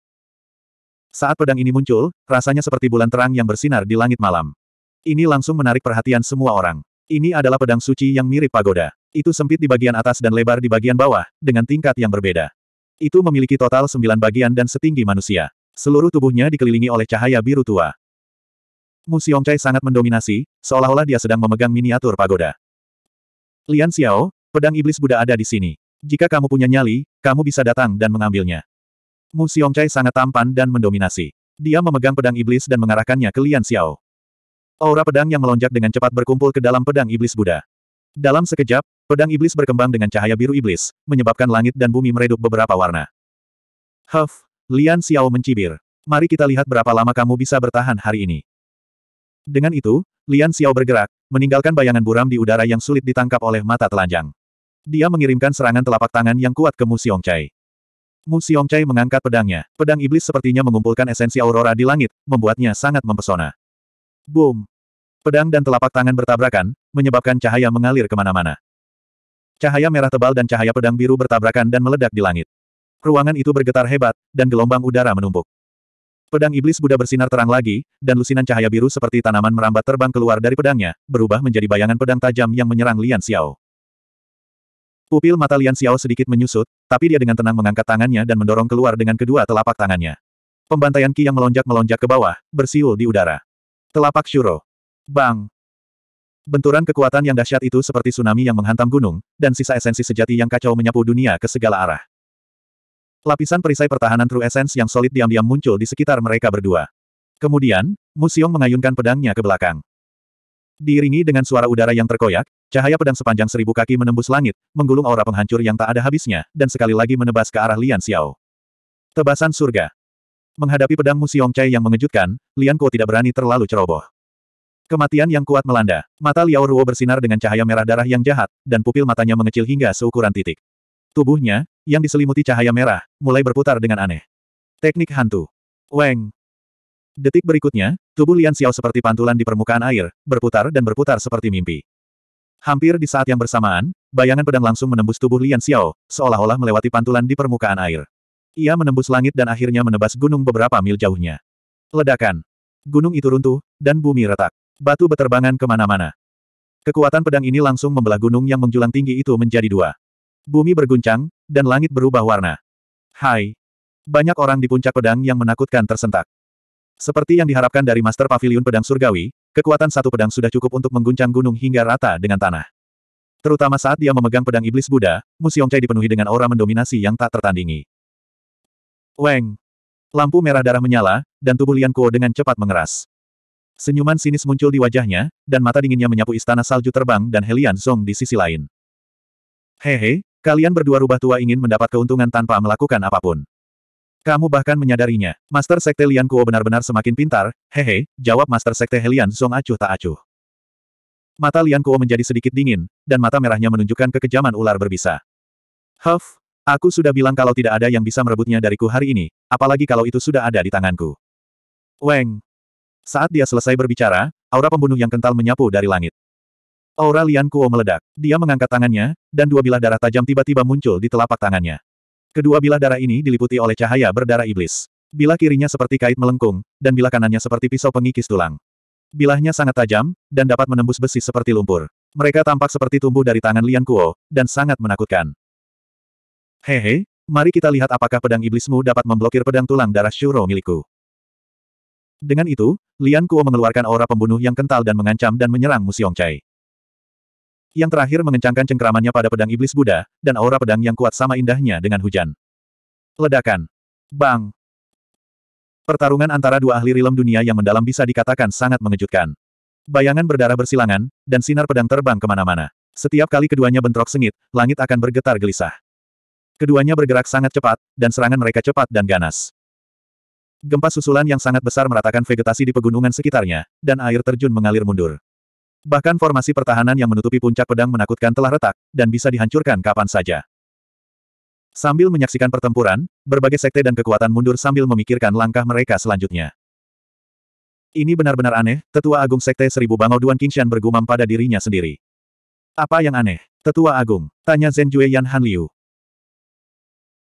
Saat pedang ini muncul, rasanya seperti bulan terang yang bersinar di langit malam. Ini langsung menarik perhatian semua orang. Ini adalah pedang suci yang mirip pagoda. Itu sempit di bagian atas dan lebar di bagian bawah, dengan tingkat yang berbeda. Itu memiliki total sembilan bagian dan setinggi manusia. Seluruh tubuhnya dikelilingi oleh cahaya biru tua. Mu Chai sangat mendominasi, seolah-olah dia sedang memegang miniatur pagoda. Lian Xiao, pedang iblis Buddha ada di sini. Jika kamu punya nyali, kamu bisa datang dan mengambilnya. Mu Xiongcai sangat tampan dan mendominasi. Dia memegang pedang iblis dan mengarahkannya ke Lian Xiao. Aura pedang yang melonjak dengan cepat berkumpul ke dalam pedang iblis Buddha. Dalam sekejap, pedang iblis berkembang dengan cahaya biru iblis, menyebabkan langit dan bumi meredup beberapa warna. Huff, Lian Xiao mencibir. Mari kita lihat berapa lama kamu bisa bertahan hari ini. Dengan itu, Lian Xiao bergerak, meninggalkan bayangan buram di udara yang sulit ditangkap oleh mata telanjang. Dia mengirimkan serangan telapak tangan yang kuat ke Mu Xiongcai. Mu Xiongcai mengangkat pedangnya. Pedang iblis sepertinya mengumpulkan esensi aurora di langit, membuatnya sangat mempesona. Boom! Pedang dan telapak tangan bertabrakan, menyebabkan cahaya mengalir kemana-mana. Cahaya merah tebal dan cahaya pedang biru bertabrakan dan meledak di langit. Ruangan itu bergetar hebat, dan gelombang udara menumpuk. Pedang iblis Buddha bersinar terang lagi, dan lusinan cahaya biru seperti tanaman merambat terbang keluar dari pedangnya, berubah menjadi bayangan pedang tajam yang menyerang Lian Xiao. Pupil mata Lian Xiao sedikit menyusut, tapi dia dengan tenang mengangkat tangannya dan mendorong keluar dengan kedua telapak tangannya. Pembantaian Ki yang melonjak-melonjak ke bawah, bersiul di udara. Telapak Shuro. Bang! Benturan kekuatan yang dahsyat itu seperti tsunami yang menghantam gunung, dan sisa esensi sejati yang kacau menyapu dunia ke segala arah. Lapisan perisai pertahanan True Essence yang solid diam-diam muncul di sekitar mereka berdua. Kemudian, Musiong mengayunkan pedangnya ke belakang. Diiringi dengan suara udara yang terkoyak, cahaya pedang sepanjang seribu kaki menembus langit, menggulung aura penghancur yang tak ada habisnya, dan sekali lagi menebas ke arah Lian Xiao. Tebasan surga. Menghadapi pedang Musiong Chai yang mengejutkan, Lian Kuo tidak berani terlalu ceroboh. Kematian yang kuat melanda. Mata Liao Ruo bersinar dengan cahaya merah darah yang jahat, dan pupil matanya mengecil hingga seukuran titik. Tubuhnya, yang diselimuti cahaya merah, mulai berputar dengan aneh. Teknik hantu. Weng. Detik berikutnya, tubuh Lian Xiao seperti pantulan di permukaan air, berputar dan berputar seperti mimpi. Hampir di saat yang bersamaan, bayangan pedang langsung menembus tubuh Lian Xiao, seolah-olah melewati pantulan di permukaan air. Ia menembus langit dan akhirnya menebas gunung beberapa mil jauhnya. Ledakan. Gunung itu runtuh, dan bumi retak. Batu beterbangan kemana-mana. Kekuatan pedang ini langsung membelah gunung yang menjulang tinggi itu menjadi dua. Bumi berguncang, dan langit berubah warna. Hai. Banyak orang di puncak pedang yang menakutkan tersentak. Seperti yang diharapkan dari Master Pavilion Pedang Surgawi, kekuatan satu pedang sudah cukup untuk mengguncang gunung hingga rata dengan tanah. Terutama saat dia memegang pedang iblis Buddha, Museum Chai dipenuhi dengan aura mendominasi yang tak tertandingi. Weng! Lampu merah darah menyala, dan tubuh Lian Kuo dengan cepat mengeras. Senyuman sinis muncul di wajahnya, dan mata dinginnya menyapu istana salju terbang dan Helian Song di sisi lain. Hehe, kalian berdua rubah tua ingin mendapat keuntungan tanpa melakukan apapun. Kamu bahkan menyadarinya. Master Sekte Lian Kuo benar-benar semakin pintar, hehe, jawab Master Sekte Helian Song acuh tak acuh. Mata Lian Kuo menjadi sedikit dingin, dan mata merahnya menunjukkan kekejaman ular berbisa. Huff, aku sudah bilang kalau tidak ada yang bisa merebutnya dariku hari ini, apalagi kalau itu sudah ada di tanganku. Weng. Saat dia selesai berbicara, aura pembunuh yang kental menyapu dari langit. Aura Lian Kuo meledak. Dia mengangkat tangannya, dan dua bilah darah tajam tiba-tiba muncul di telapak tangannya. Kedua bilah darah ini diliputi oleh cahaya berdarah iblis. Bilah kirinya seperti kait melengkung, dan bilah kanannya seperti pisau pengikis tulang. Bilahnya sangat tajam, dan dapat menembus besi seperti lumpur. Mereka tampak seperti tumbuh dari tangan Lian Kuo, dan sangat menakutkan. Hehe, mari kita lihat apakah pedang iblismu dapat memblokir pedang tulang darah Shuro milikku. Dengan itu, Lian Kuo mengeluarkan aura pembunuh yang kental dan mengancam dan menyerang Musiongcai yang terakhir mengencangkan cengkeramannya pada pedang iblis Buddha, dan aura pedang yang kuat sama indahnya dengan hujan. Ledakan. Bang. Pertarungan antara dua ahli rilem dunia yang mendalam bisa dikatakan sangat mengejutkan. Bayangan berdarah bersilangan, dan sinar pedang terbang kemana-mana. Setiap kali keduanya bentrok sengit, langit akan bergetar gelisah. Keduanya bergerak sangat cepat, dan serangan mereka cepat dan ganas. Gempa susulan yang sangat besar meratakan vegetasi di pegunungan sekitarnya, dan air terjun mengalir mundur. Bahkan formasi pertahanan yang menutupi puncak pedang menakutkan telah retak, dan bisa dihancurkan kapan saja. Sambil menyaksikan pertempuran, berbagai sekte dan kekuatan mundur sambil memikirkan langkah mereka selanjutnya. Ini benar-benar aneh, Tetua Agung Sekte Seribu Bangau Duan Kingshan bergumam pada dirinya sendiri. Apa yang aneh? Tetua Agung, tanya Zhen Jue Yan Han Liu.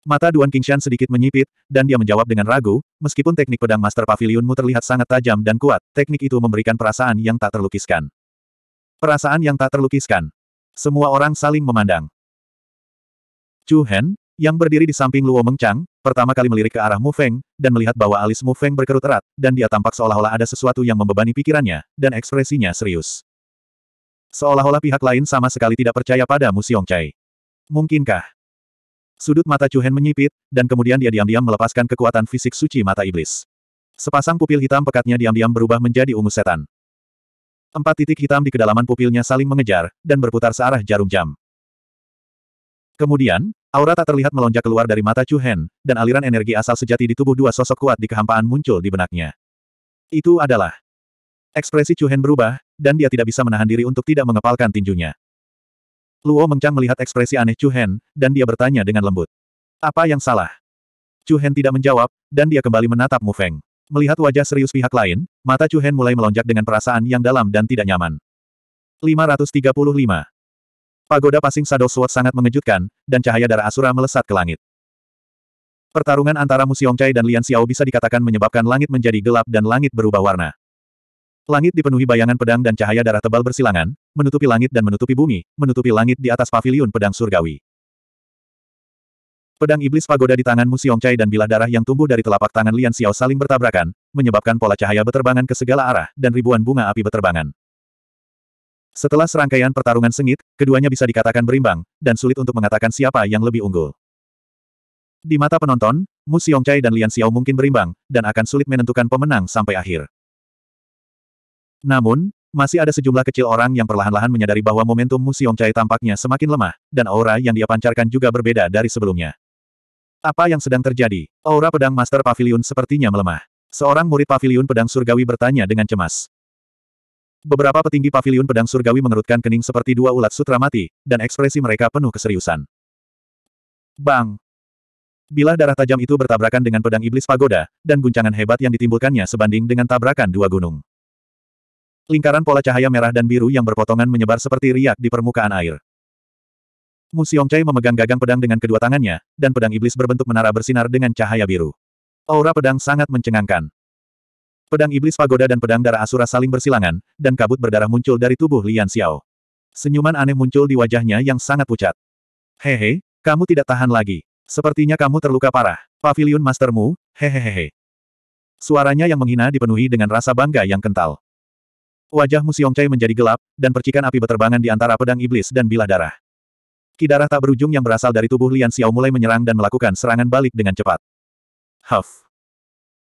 Mata Duan Kingshan sedikit menyipit, dan dia menjawab dengan ragu, meskipun teknik pedang Master Pavilionmu terlihat sangat tajam dan kuat, teknik itu memberikan perasaan yang tak terlukiskan. Perasaan yang tak terlukiskan. Semua orang saling memandang. Chu Hen, yang berdiri di samping Luo Mengchang, pertama kali melirik ke arah Mu Feng, dan melihat bahwa alis Mu Feng berkerut erat, dan dia tampak seolah-olah ada sesuatu yang membebani pikirannya, dan ekspresinya serius. Seolah-olah pihak lain sama sekali tidak percaya pada Mu Xiongcai. Mungkinkah? Sudut mata Chu Hen menyipit, dan kemudian dia diam-diam melepaskan kekuatan fisik suci mata iblis. Sepasang pupil hitam pekatnya diam-diam berubah menjadi ungu setan. Empat titik hitam di kedalaman pupilnya saling mengejar, dan berputar searah jarum jam. Kemudian, aura tak terlihat melonjak keluar dari mata Chu Hen, dan aliran energi asal sejati di tubuh dua sosok kuat di kehampaan muncul di benaknya. Itu adalah ekspresi Chu Hen berubah, dan dia tidak bisa menahan diri untuk tidak mengepalkan tinjunya. Luo Mengchang melihat ekspresi aneh Chu Hen, dan dia bertanya dengan lembut. Apa yang salah? Chu Hen tidak menjawab, dan dia kembali menatap Mu Feng. Melihat wajah serius pihak lain, mata Chu Hen mulai melonjak dengan perasaan yang dalam dan tidak nyaman. 535. Pagoda Pasing Shadow Sword sangat mengejutkan, dan cahaya darah Asura melesat ke langit. Pertarungan antara Mu Chai dan Lian Xiao bisa dikatakan menyebabkan langit menjadi gelap dan langit berubah warna. Langit dipenuhi bayangan pedang dan cahaya darah tebal bersilangan, menutupi langit dan menutupi bumi, menutupi langit di atas paviliun pedang surgawi. Pedang iblis pagoda di tangan Mu Xiongcai dan bilah darah yang tumbuh dari telapak tangan Lian Xiao saling bertabrakan, menyebabkan pola cahaya beterbangan ke segala arah, dan ribuan bunga api beterbangan. Setelah serangkaian pertarungan sengit, keduanya bisa dikatakan berimbang, dan sulit untuk mengatakan siapa yang lebih unggul. Di mata penonton, Mu Xiongcai dan Lian Xiao mungkin berimbang, dan akan sulit menentukan pemenang sampai akhir. Namun, masih ada sejumlah kecil orang yang perlahan-lahan menyadari bahwa momentum Mu Xiongcai tampaknya semakin lemah, dan aura yang dia pancarkan juga berbeda dari sebelumnya. Apa yang sedang terjadi? Aura pedang Master Pavilion sepertinya melemah. Seorang murid Pavilion Pedang Surgawi bertanya dengan cemas. Beberapa petinggi Pavilion Pedang Surgawi mengerutkan kening seperti dua ulat sutra mati, dan ekspresi mereka penuh keseriusan. Bang! Bila darah tajam itu bertabrakan dengan pedang iblis pagoda, dan guncangan hebat yang ditimbulkannya sebanding dengan tabrakan dua gunung. Lingkaran pola cahaya merah dan biru yang berpotongan menyebar seperti riak di permukaan air. Mu Xiongcai memegang gagang pedang dengan kedua tangannya, dan pedang iblis berbentuk menara bersinar dengan cahaya biru. Aura pedang sangat mencengangkan. Pedang iblis pagoda dan pedang darah asura saling bersilangan, dan kabut berdarah muncul dari tubuh Lian Xiao. Senyuman aneh muncul di wajahnya yang sangat pucat. Hehe, kamu tidak tahan lagi. Sepertinya kamu terluka parah. Pavilion mastermu, hehehehe. Suaranya yang menghina dipenuhi dengan rasa bangga yang kental. Wajah Mu menjadi gelap, dan percikan api berterbangan di antara pedang iblis dan bilah darah. Kidarah tak berujung yang berasal dari tubuh Lian Xiao mulai menyerang dan melakukan serangan balik dengan cepat. Huff.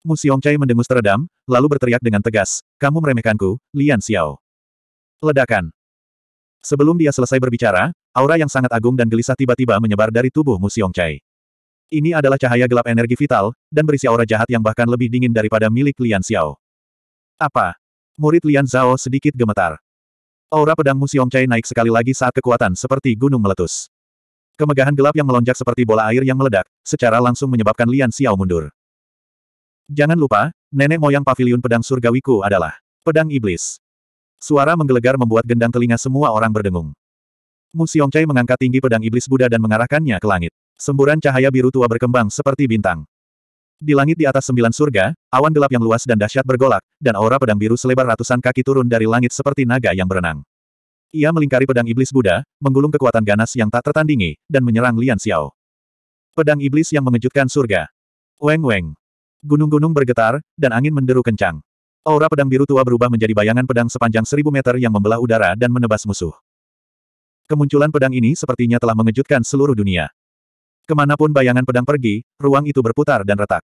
Mu Xiongcai mendengus teredam, lalu berteriak dengan tegas, kamu meremehkanku, Lian Xiao. Ledakan. Sebelum dia selesai berbicara, aura yang sangat agung dan gelisah tiba-tiba menyebar dari tubuh Mu Xiongcai. Ini adalah cahaya gelap energi vital, dan berisi aura jahat yang bahkan lebih dingin daripada milik Lian Xiao. Apa? Murid Lian Zhao sedikit gemetar. Aura pedang pedangmu Chai naik sekali lagi saat kekuatan seperti gunung meletus. Kemegahan gelap yang melonjak seperti bola air yang meledak, secara langsung menyebabkan Lian Xiao mundur. Jangan lupa, nenek moyang pavilion pedang surgawiku adalah pedang iblis. Suara menggelegar membuat gendang telinga semua orang berdengung. Mu Chai mengangkat tinggi pedang iblis Buddha dan mengarahkannya ke langit. Semburan cahaya biru tua berkembang seperti bintang. Di langit di atas sembilan surga, awan gelap yang luas dan dahsyat bergolak, dan aura pedang biru selebar ratusan kaki turun dari langit seperti naga yang berenang. Ia melingkari pedang iblis Buddha, menggulung kekuatan ganas yang tak tertandingi, dan menyerang Lian Xiao. Pedang iblis yang mengejutkan surga. Weng-weng. Gunung-gunung bergetar, dan angin menderu kencang. Aura pedang biru tua berubah menjadi bayangan pedang sepanjang seribu meter yang membelah udara dan menebas musuh. Kemunculan pedang ini sepertinya telah mengejutkan seluruh dunia. Kemanapun bayangan pedang pergi, ruang itu berputar dan retak.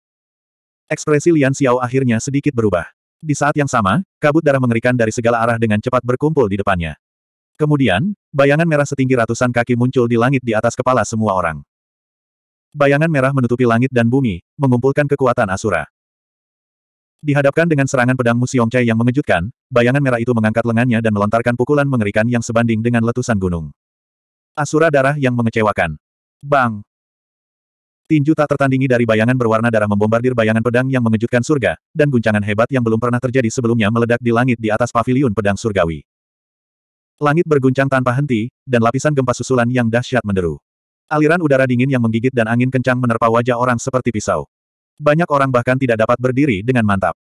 Ekspresi Lian Xiao akhirnya sedikit berubah. Di saat yang sama, kabut darah mengerikan dari segala arah dengan cepat berkumpul di depannya. Kemudian, bayangan merah setinggi ratusan kaki muncul di langit di atas kepala semua orang. Bayangan merah menutupi langit dan bumi, mengumpulkan kekuatan Asura. Dihadapkan dengan serangan pedang Musiong Chai yang mengejutkan, bayangan merah itu mengangkat lengannya dan melontarkan pukulan mengerikan yang sebanding dengan letusan gunung. Asura darah yang mengecewakan. Bang! Tinju tak tertandingi dari bayangan berwarna darah membombardir bayangan pedang yang mengejutkan surga, dan guncangan hebat yang belum pernah terjadi sebelumnya meledak di langit di atas paviliun pedang surgawi. Langit berguncang tanpa henti, dan lapisan gempa susulan yang dahsyat menderu. Aliran udara dingin yang menggigit dan angin kencang menerpa wajah orang seperti pisau. Banyak orang bahkan tidak dapat berdiri dengan mantap.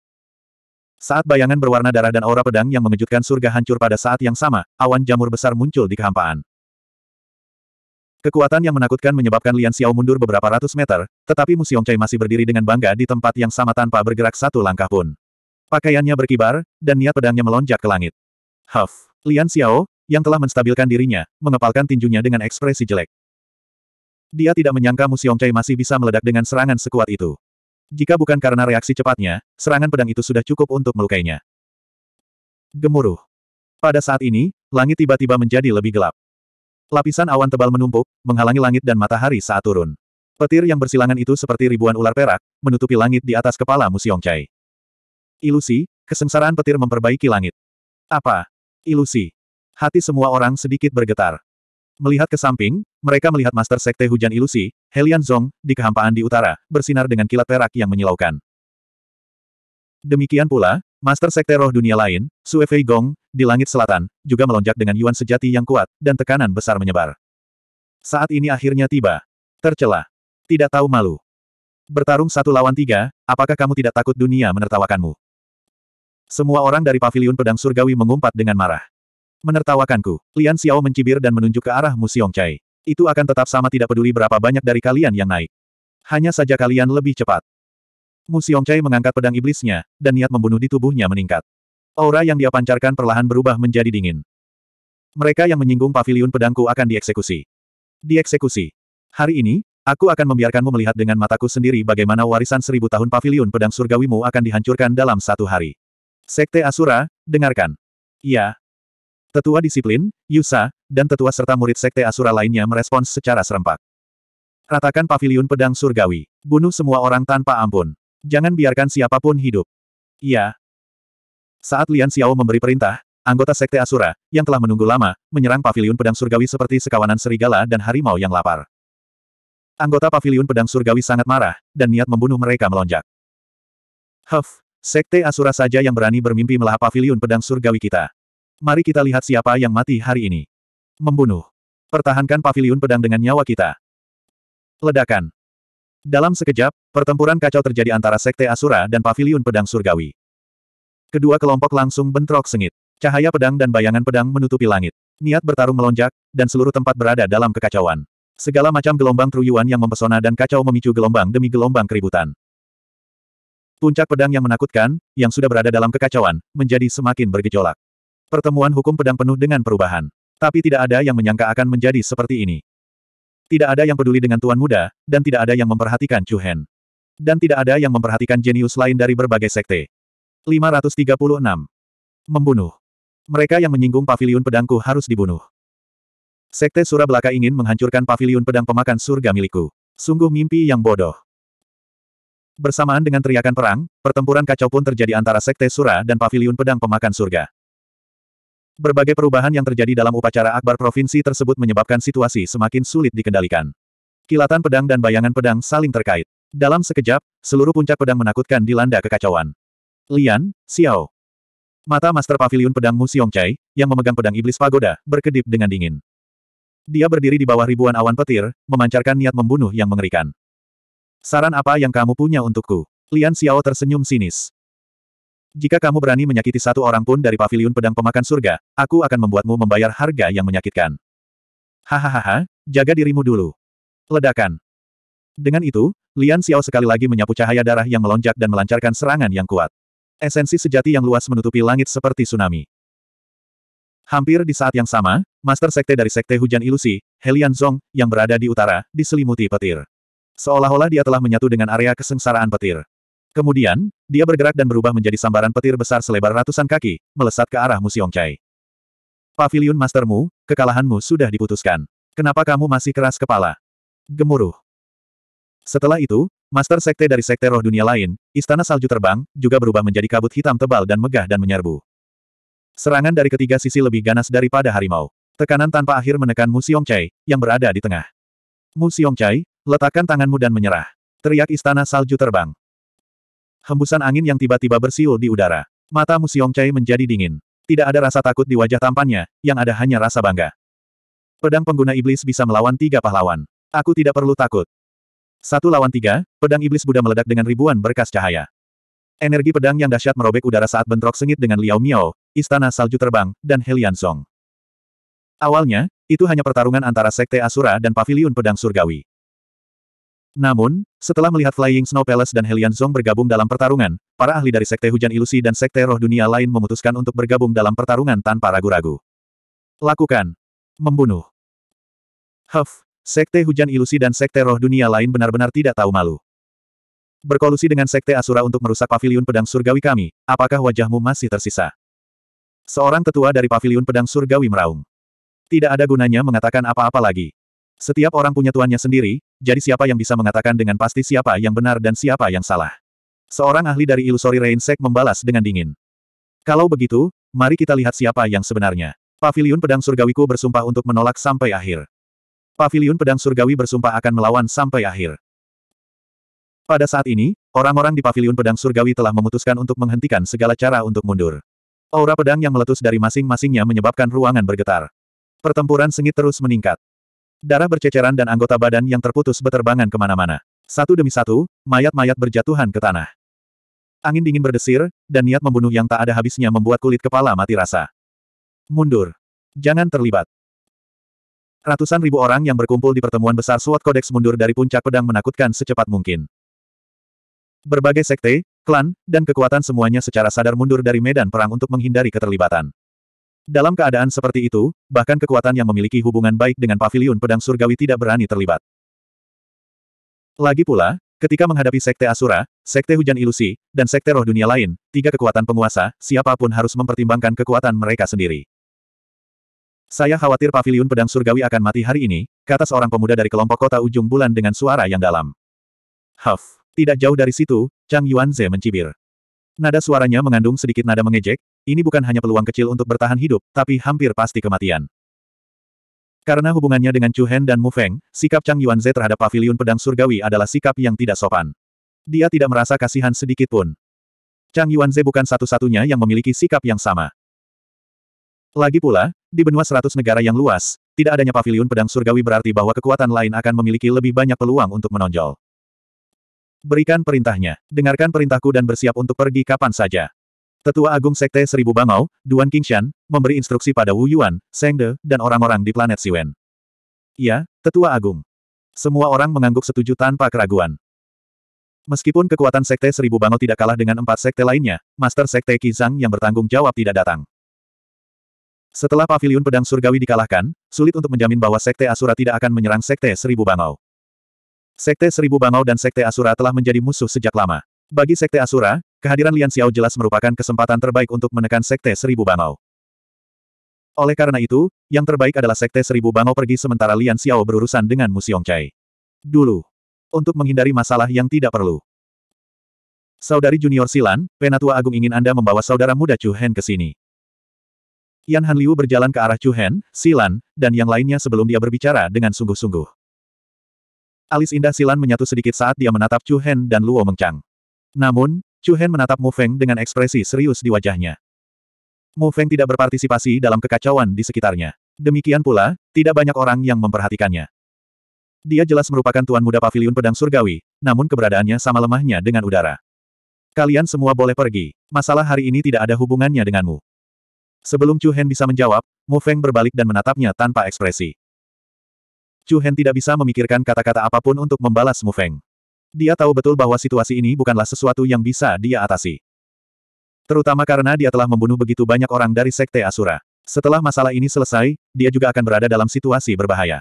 Saat bayangan berwarna darah dan aura pedang yang mengejutkan surga hancur pada saat yang sama, awan jamur besar muncul di kehampaan. Kekuatan yang menakutkan menyebabkan Lian Xiao mundur beberapa ratus meter, tetapi Mu Xiongcai masih berdiri dengan bangga di tempat yang sama tanpa bergerak satu langkah pun. Pakaiannya berkibar, dan niat pedangnya melonjak ke langit. Huff! Lian Xiao, yang telah menstabilkan dirinya, mengepalkan tinjunya dengan ekspresi jelek. Dia tidak menyangka Mu Xiongcai masih bisa meledak dengan serangan sekuat itu. Jika bukan karena reaksi cepatnya, serangan pedang itu sudah cukup untuk melukainya. Gemuruh. Pada saat ini, langit tiba-tiba menjadi lebih gelap. Lapisan awan tebal menumpuk, menghalangi langit dan matahari saat turun. Petir yang bersilangan itu seperti ribuan ular perak, menutupi langit di atas kepala Musiongcai. Ilusi, kesengsaraan petir memperbaiki langit. Apa? Ilusi. Hati semua orang sedikit bergetar. Melihat ke samping, mereka melihat Master Sekte Hujan Ilusi, Helian Zong, di kehampaan di utara, bersinar dengan kilat perak yang menyilaukan. Demikian pula, Master Sekte Roh Dunia lain, Sue Fei Gong, di langit selatan, juga melonjak dengan yuan sejati yang kuat, dan tekanan besar menyebar. Saat ini akhirnya tiba. Tercela. Tidak tahu malu. Bertarung satu lawan tiga, apakah kamu tidak takut dunia menertawakanmu? Semua orang dari Paviliun pedang surgawi mengumpat dengan marah. Menertawakanku, Lian Xiao mencibir dan menunjuk ke arah Mu Chai. Itu akan tetap sama tidak peduli berapa banyak dari kalian yang naik. Hanya saja kalian lebih cepat. Mu Xiongcai mengangkat pedang iblisnya, dan niat membunuh di tubuhnya meningkat. Aura yang dia pancarkan perlahan berubah menjadi dingin. Mereka yang menyinggung paviliun pedangku akan dieksekusi. Dieksekusi. Hari ini, aku akan membiarkanmu melihat dengan mataku sendiri bagaimana warisan seribu tahun paviliun pedang surgawimu akan dihancurkan dalam satu hari. Sekte Asura, dengarkan. Ya. Tetua disiplin, Yusa, dan tetua serta murid Sekte Asura lainnya merespons secara serempak. Ratakan paviliun pedang surgawi. Bunuh semua orang tanpa ampun. Jangan biarkan siapapun hidup. Iya. Saat Lian Xiao memberi perintah, anggota Sekte Asura, yang telah menunggu lama, menyerang paviliun pedang surgawi seperti sekawanan serigala dan harimau yang lapar. Anggota paviliun pedang surgawi sangat marah, dan niat membunuh mereka melonjak. Huff, Sekte Asura saja yang berani bermimpi melahap paviliun pedang surgawi kita. Mari kita lihat siapa yang mati hari ini. Membunuh. Pertahankan paviliun pedang dengan nyawa kita. Ledakan. Dalam sekejap, pertempuran kacau terjadi antara Sekte Asura dan Paviliun Pedang Surgawi. Kedua kelompok langsung bentrok sengit. Cahaya pedang dan bayangan pedang menutupi langit. Niat bertarung melonjak, dan seluruh tempat berada dalam kekacauan. Segala macam gelombang truyuan yang mempesona dan kacau memicu gelombang demi gelombang keributan. Puncak pedang yang menakutkan, yang sudah berada dalam kekacauan, menjadi semakin bergejolak. Pertemuan hukum pedang penuh dengan perubahan. Tapi tidak ada yang menyangka akan menjadi seperti ini. Tidak ada yang peduli dengan tuan muda, dan tidak ada yang memperhatikan Chu Hen. Dan tidak ada yang memperhatikan jenius lain dari berbagai sekte. 536. Membunuh. Mereka yang menyinggung paviliun pedangku harus dibunuh. Sekte Sura Belaka ingin menghancurkan paviliun pedang pemakan surga milikku. Sungguh mimpi yang bodoh. Bersamaan dengan teriakan perang, pertempuran kacau pun terjadi antara Sekte Sura dan Paviliun Pedang Pemakan Surga. Berbagai perubahan yang terjadi dalam upacara akbar provinsi tersebut menyebabkan situasi semakin sulit dikendalikan. Kilatan pedang dan bayangan pedang saling terkait. Dalam sekejap, seluruh puncak pedang menakutkan dilanda kekacauan. Lian, Xiao. Mata Master Pavilion Pedang Mu Xiongcai, yang memegang pedang iblis pagoda, berkedip dengan dingin. Dia berdiri di bawah ribuan awan petir, memancarkan niat membunuh yang mengerikan. Saran apa yang kamu punya untukku? Lian Xiao tersenyum sinis. Jika kamu berani menyakiti satu orang pun dari paviliun pedang pemakan surga, aku akan membuatmu membayar harga yang menyakitkan. Hahaha, jaga dirimu dulu. Ledakan. Dengan itu, Lian Xiao sekali lagi menyapu cahaya darah yang melonjak dan melancarkan serangan yang kuat. Esensi sejati yang luas menutupi langit seperti tsunami. Hampir di saat yang sama, Master Sekte dari Sekte Hujan Ilusi, Helian Zong, yang berada di utara, diselimuti petir. Seolah-olah dia telah menyatu dengan area kesengsaraan petir. Kemudian, dia bergerak dan berubah menjadi sambaran petir besar selebar ratusan kaki, melesat ke arah Musiong Chai. Pavilion Mastermu, kekalahanmu sudah diputuskan. Kenapa kamu masih keras kepala? Gemuruh. Setelah itu, Master Sekte dari Sekte Roh Dunia lain, Istana Salju Terbang, juga berubah menjadi kabut hitam tebal dan megah dan menyerbu. Serangan dari ketiga sisi lebih ganas daripada harimau. Tekanan tanpa akhir menekan Musiong Chai, yang berada di tengah. Musiong Chai, letakkan tanganmu dan menyerah. Teriak Istana Salju Terbang. Hembusan angin yang tiba-tiba bersiul di udara. Mata Musiong Chai menjadi dingin. Tidak ada rasa takut di wajah tampannya, yang ada hanya rasa bangga. Pedang pengguna iblis bisa melawan tiga pahlawan. Aku tidak perlu takut. Satu lawan tiga, pedang iblis Buddha meledak dengan ribuan berkas cahaya. Energi pedang yang dahsyat merobek udara saat bentrok sengit dengan Liao Miao, Istana Salju Terbang, dan Helian Song. Awalnya, itu hanya pertarungan antara Sekte Asura dan Paviliun Pedang Surgawi. Namun, setelah melihat Flying Snow Palace dan Helian Zong bergabung dalam pertarungan, para ahli dari Sekte Hujan Ilusi dan Sekte Roh Dunia lain memutuskan untuk bergabung dalam pertarungan tanpa ragu-ragu. Lakukan. Membunuh. Huff, Sekte Hujan Ilusi dan Sekte Roh Dunia lain benar-benar tidak tahu malu. Berkolusi dengan Sekte Asura untuk merusak paviliun pedang surgawi kami, apakah wajahmu masih tersisa? Seorang tetua dari paviliun pedang surgawi meraung. Tidak ada gunanya mengatakan apa-apa lagi. Setiap orang punya tuannya sendiri, jadi siapa yang bisa mengatakan dengan pasti siapa yang benar dan siapa yang salah? Seorang ahli dari Ilusori Reinsek membalas dengan dingin. Kalau begitu, mari kita lihat siapa yang sebenarnya. Pavilion Pedang Surgawiku bersumpah untuk menolak sampai akhir. Pavilion Pedang Surgawi bersumpah akan melawan sampai akhir. Pada saat ini, orang-orang di Pavilion Pedang Surgawi telah memutuskan untuk menghentikan segala cara untuk mundur. Aura pedang yang meletus dari masing-masingnya menyebabkan ruangan bergetar. Pertempuran sengit terus meningkat. Darah berceceran dan anggota badan yang terputus beterbangan kemana-mana. Satu demi satu, mayat-mayat berjatuhan ke tanah. Angin dingin berdesir, dan niat membunuh yang tak ada habisnya membuat kulit kepala mati rasa. Mundur. Jangan terlibat. Ratusan ribu orang yang berkumpul di pertemuan besar SWOT kodeks mundur dari puncak pedang menakutkan secepat mungkin. Berbagai sekte, klan, dan kekuatan semuanya secara sadar mundur dari medan perang untuk menghindari keterlibatan. Dalam keadaan seperti itu, bahkan kekuatan yang memiliki hubungan baik dengan paviliun pedang surgawi tidak berani terlibat. Lagi pula, ketika menghadapi Sekte Asura, Sekte Hujan Ilusi, dan Sekte Roh Dunia lain, tiga kekuatan penguasa, siapapun harus mempertimbangkan kekuatan mereka sendiri. Saya khawatir paviliun pedang surgawi akan mati hari ini, kata seorang pemuda dari kelompok kota ujung bulan dengan suara yang dalam. Huff. Tidak jauh dari situ, Chang Yuanze mencibir. Nada suaranya mengandung sedikit nada mengejek, ini bukan hanya peluang kecil untuk bertahan hidup, tapi hampir pasti kematian. Karena hubungannya dengan Chu Hen dan Mu Feng, sikap Chang Yuanze terhadap paviliun pedang surgawi adalah sikap yang tidak sopan. Dia tidak merasa kasihan sedikit pun. Chang Yuanze bukan satu-satunya yang memiliki sikap yang sama. Lagi pula, di benua seratus negara yang luas, tidak adanya paviliun pedang surgawi berarti bahwa kekuatan lain akan memiliki lebih banyak peluang untuk menonjol. Berikan perintahnya, dengarkan perintahku dan bersiap untuk pergi kapan saja. Tetua Agung Sekte Seribu Bangau, Duan Kingshan, memberi instruksi pada Wu Yuan, Seng De, dan orang-orang di planet Siwen. Iya, Tetua Agung. Semua orang mengangguk setuju tanpa keraguan. Meskipun kekuatan Sekte Seribu Bangau tidak kalah dengan empat sekte lainnya, Master Sekte Kizang yang bertanggung jawab tidak datang. Setelah pavilion pedang surgawi dikalahkan, sulit untuk menjamin bahwa Sekte Asura tidak akan menyerang Sekte Seribu Bangau. Sekte Seribu Bangau dan Sekte Asura telah menjadi musuh sejak lama. Bagi Sekte Asura, kehadiran Lian Xiao jelas merupakan kesempatan terbaik untuk menekan Sekte Seribu Bangau. Oleh karena itu, yang terbaik adalah Sekte Seribu Bangau pergi sementara Lian Xiao berurusan dengan Musiong Chai. Dulu. Untuk menghindari masalah yang tidak perlu. Saudari junior Silan, Penatua Agung ingin Anda membawa saudara muda Chu Hen ke sini. Yan Han Liu berjalan ke arah Chu Hen, Silan, dan yang lainnya sebelum dia berbicara dengan sungguh-sungguh. Alis indah Silan menyatu sedikit saat dia menatap Chu Hen dan Luo Mengchang. Namun, Chu Hen menatap Mu Feng dengan ekspresi serius di wajahnya. Mu Feng tidak berpartisipasi dalam kekacauan di sekitarnya. Demikian pula, tidak banyak orang yang memperhatikannya. Dia jelas merupakan tuan muda pavilion pedang surgawi, namun keberadaannya sama lemahnya dengan udara. Kalian semua boleh pergi, masalah hari ini tidak ada hubungannya denganmu. Sebelum Chu Hen bisa menjawab, Mu Feng berbalik dan menatapnya tanpa ekspresi. Chu Hen tidak bisa memikirkan kata-kata apapun untuk membalas Mu Feng. Dia tahu betul bahwa situasi ini bukanlah sesuatu yang bisa dia atasi. Terutama karena dia telah membunuh begitu banyak orang dari Sekte Asura. Setelah masalah ini selesai, dia juga akan berada dalam situasi berbahaya.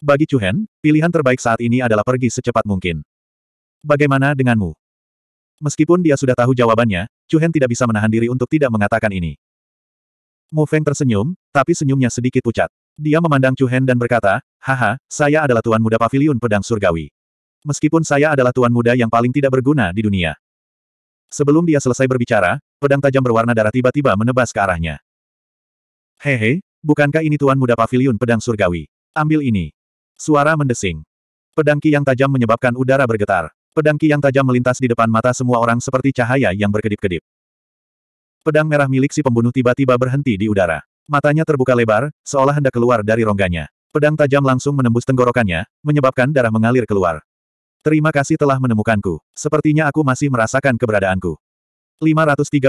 Bagi Cuhen, pilihan terbaik saat ini adalah pergi secepat mungkin. Bagaimana denganmu? Meskipun dia sudah tahu jawabannya, Cuhen tidak bisa menahan diri untuk tidak mengatakan ini. Mu Feng tersenyum, tapi senyumnya sedikit pucat. Dia memandang Cuhen dan berkata, Haha, saya adalah Tuan Muda pavilion Pedang Surgawi meskipun saya adalah tuan muda yang paling tidak berguna di dunia. Sebelum dia selesai berbicara, pedang tajam berwarna darah tiba-tiba menebas ke arahnya. Hehe, bukankah ini tuan muda pavilion pedang surgawi? Ambil ini. Suara mendesing. Pedang ki yang tajam menyebabkan udara bergetar. Pedang ki yang tajam melintas di depan mata semua orang seperti cahaya yang berkedip-kedip. Pedang merah milik si pembunuh tiba-tiba berhenti di udara. Matanya terbuka lebar, seolah hendak keluar dari rongganya. Pedang tajam langsung menembus tenggorokannya, menyebabkan darah mengalir keluar. Terima kasih telah menemukanku. Sepertinya aku masih merasakan keberadaanku. 537.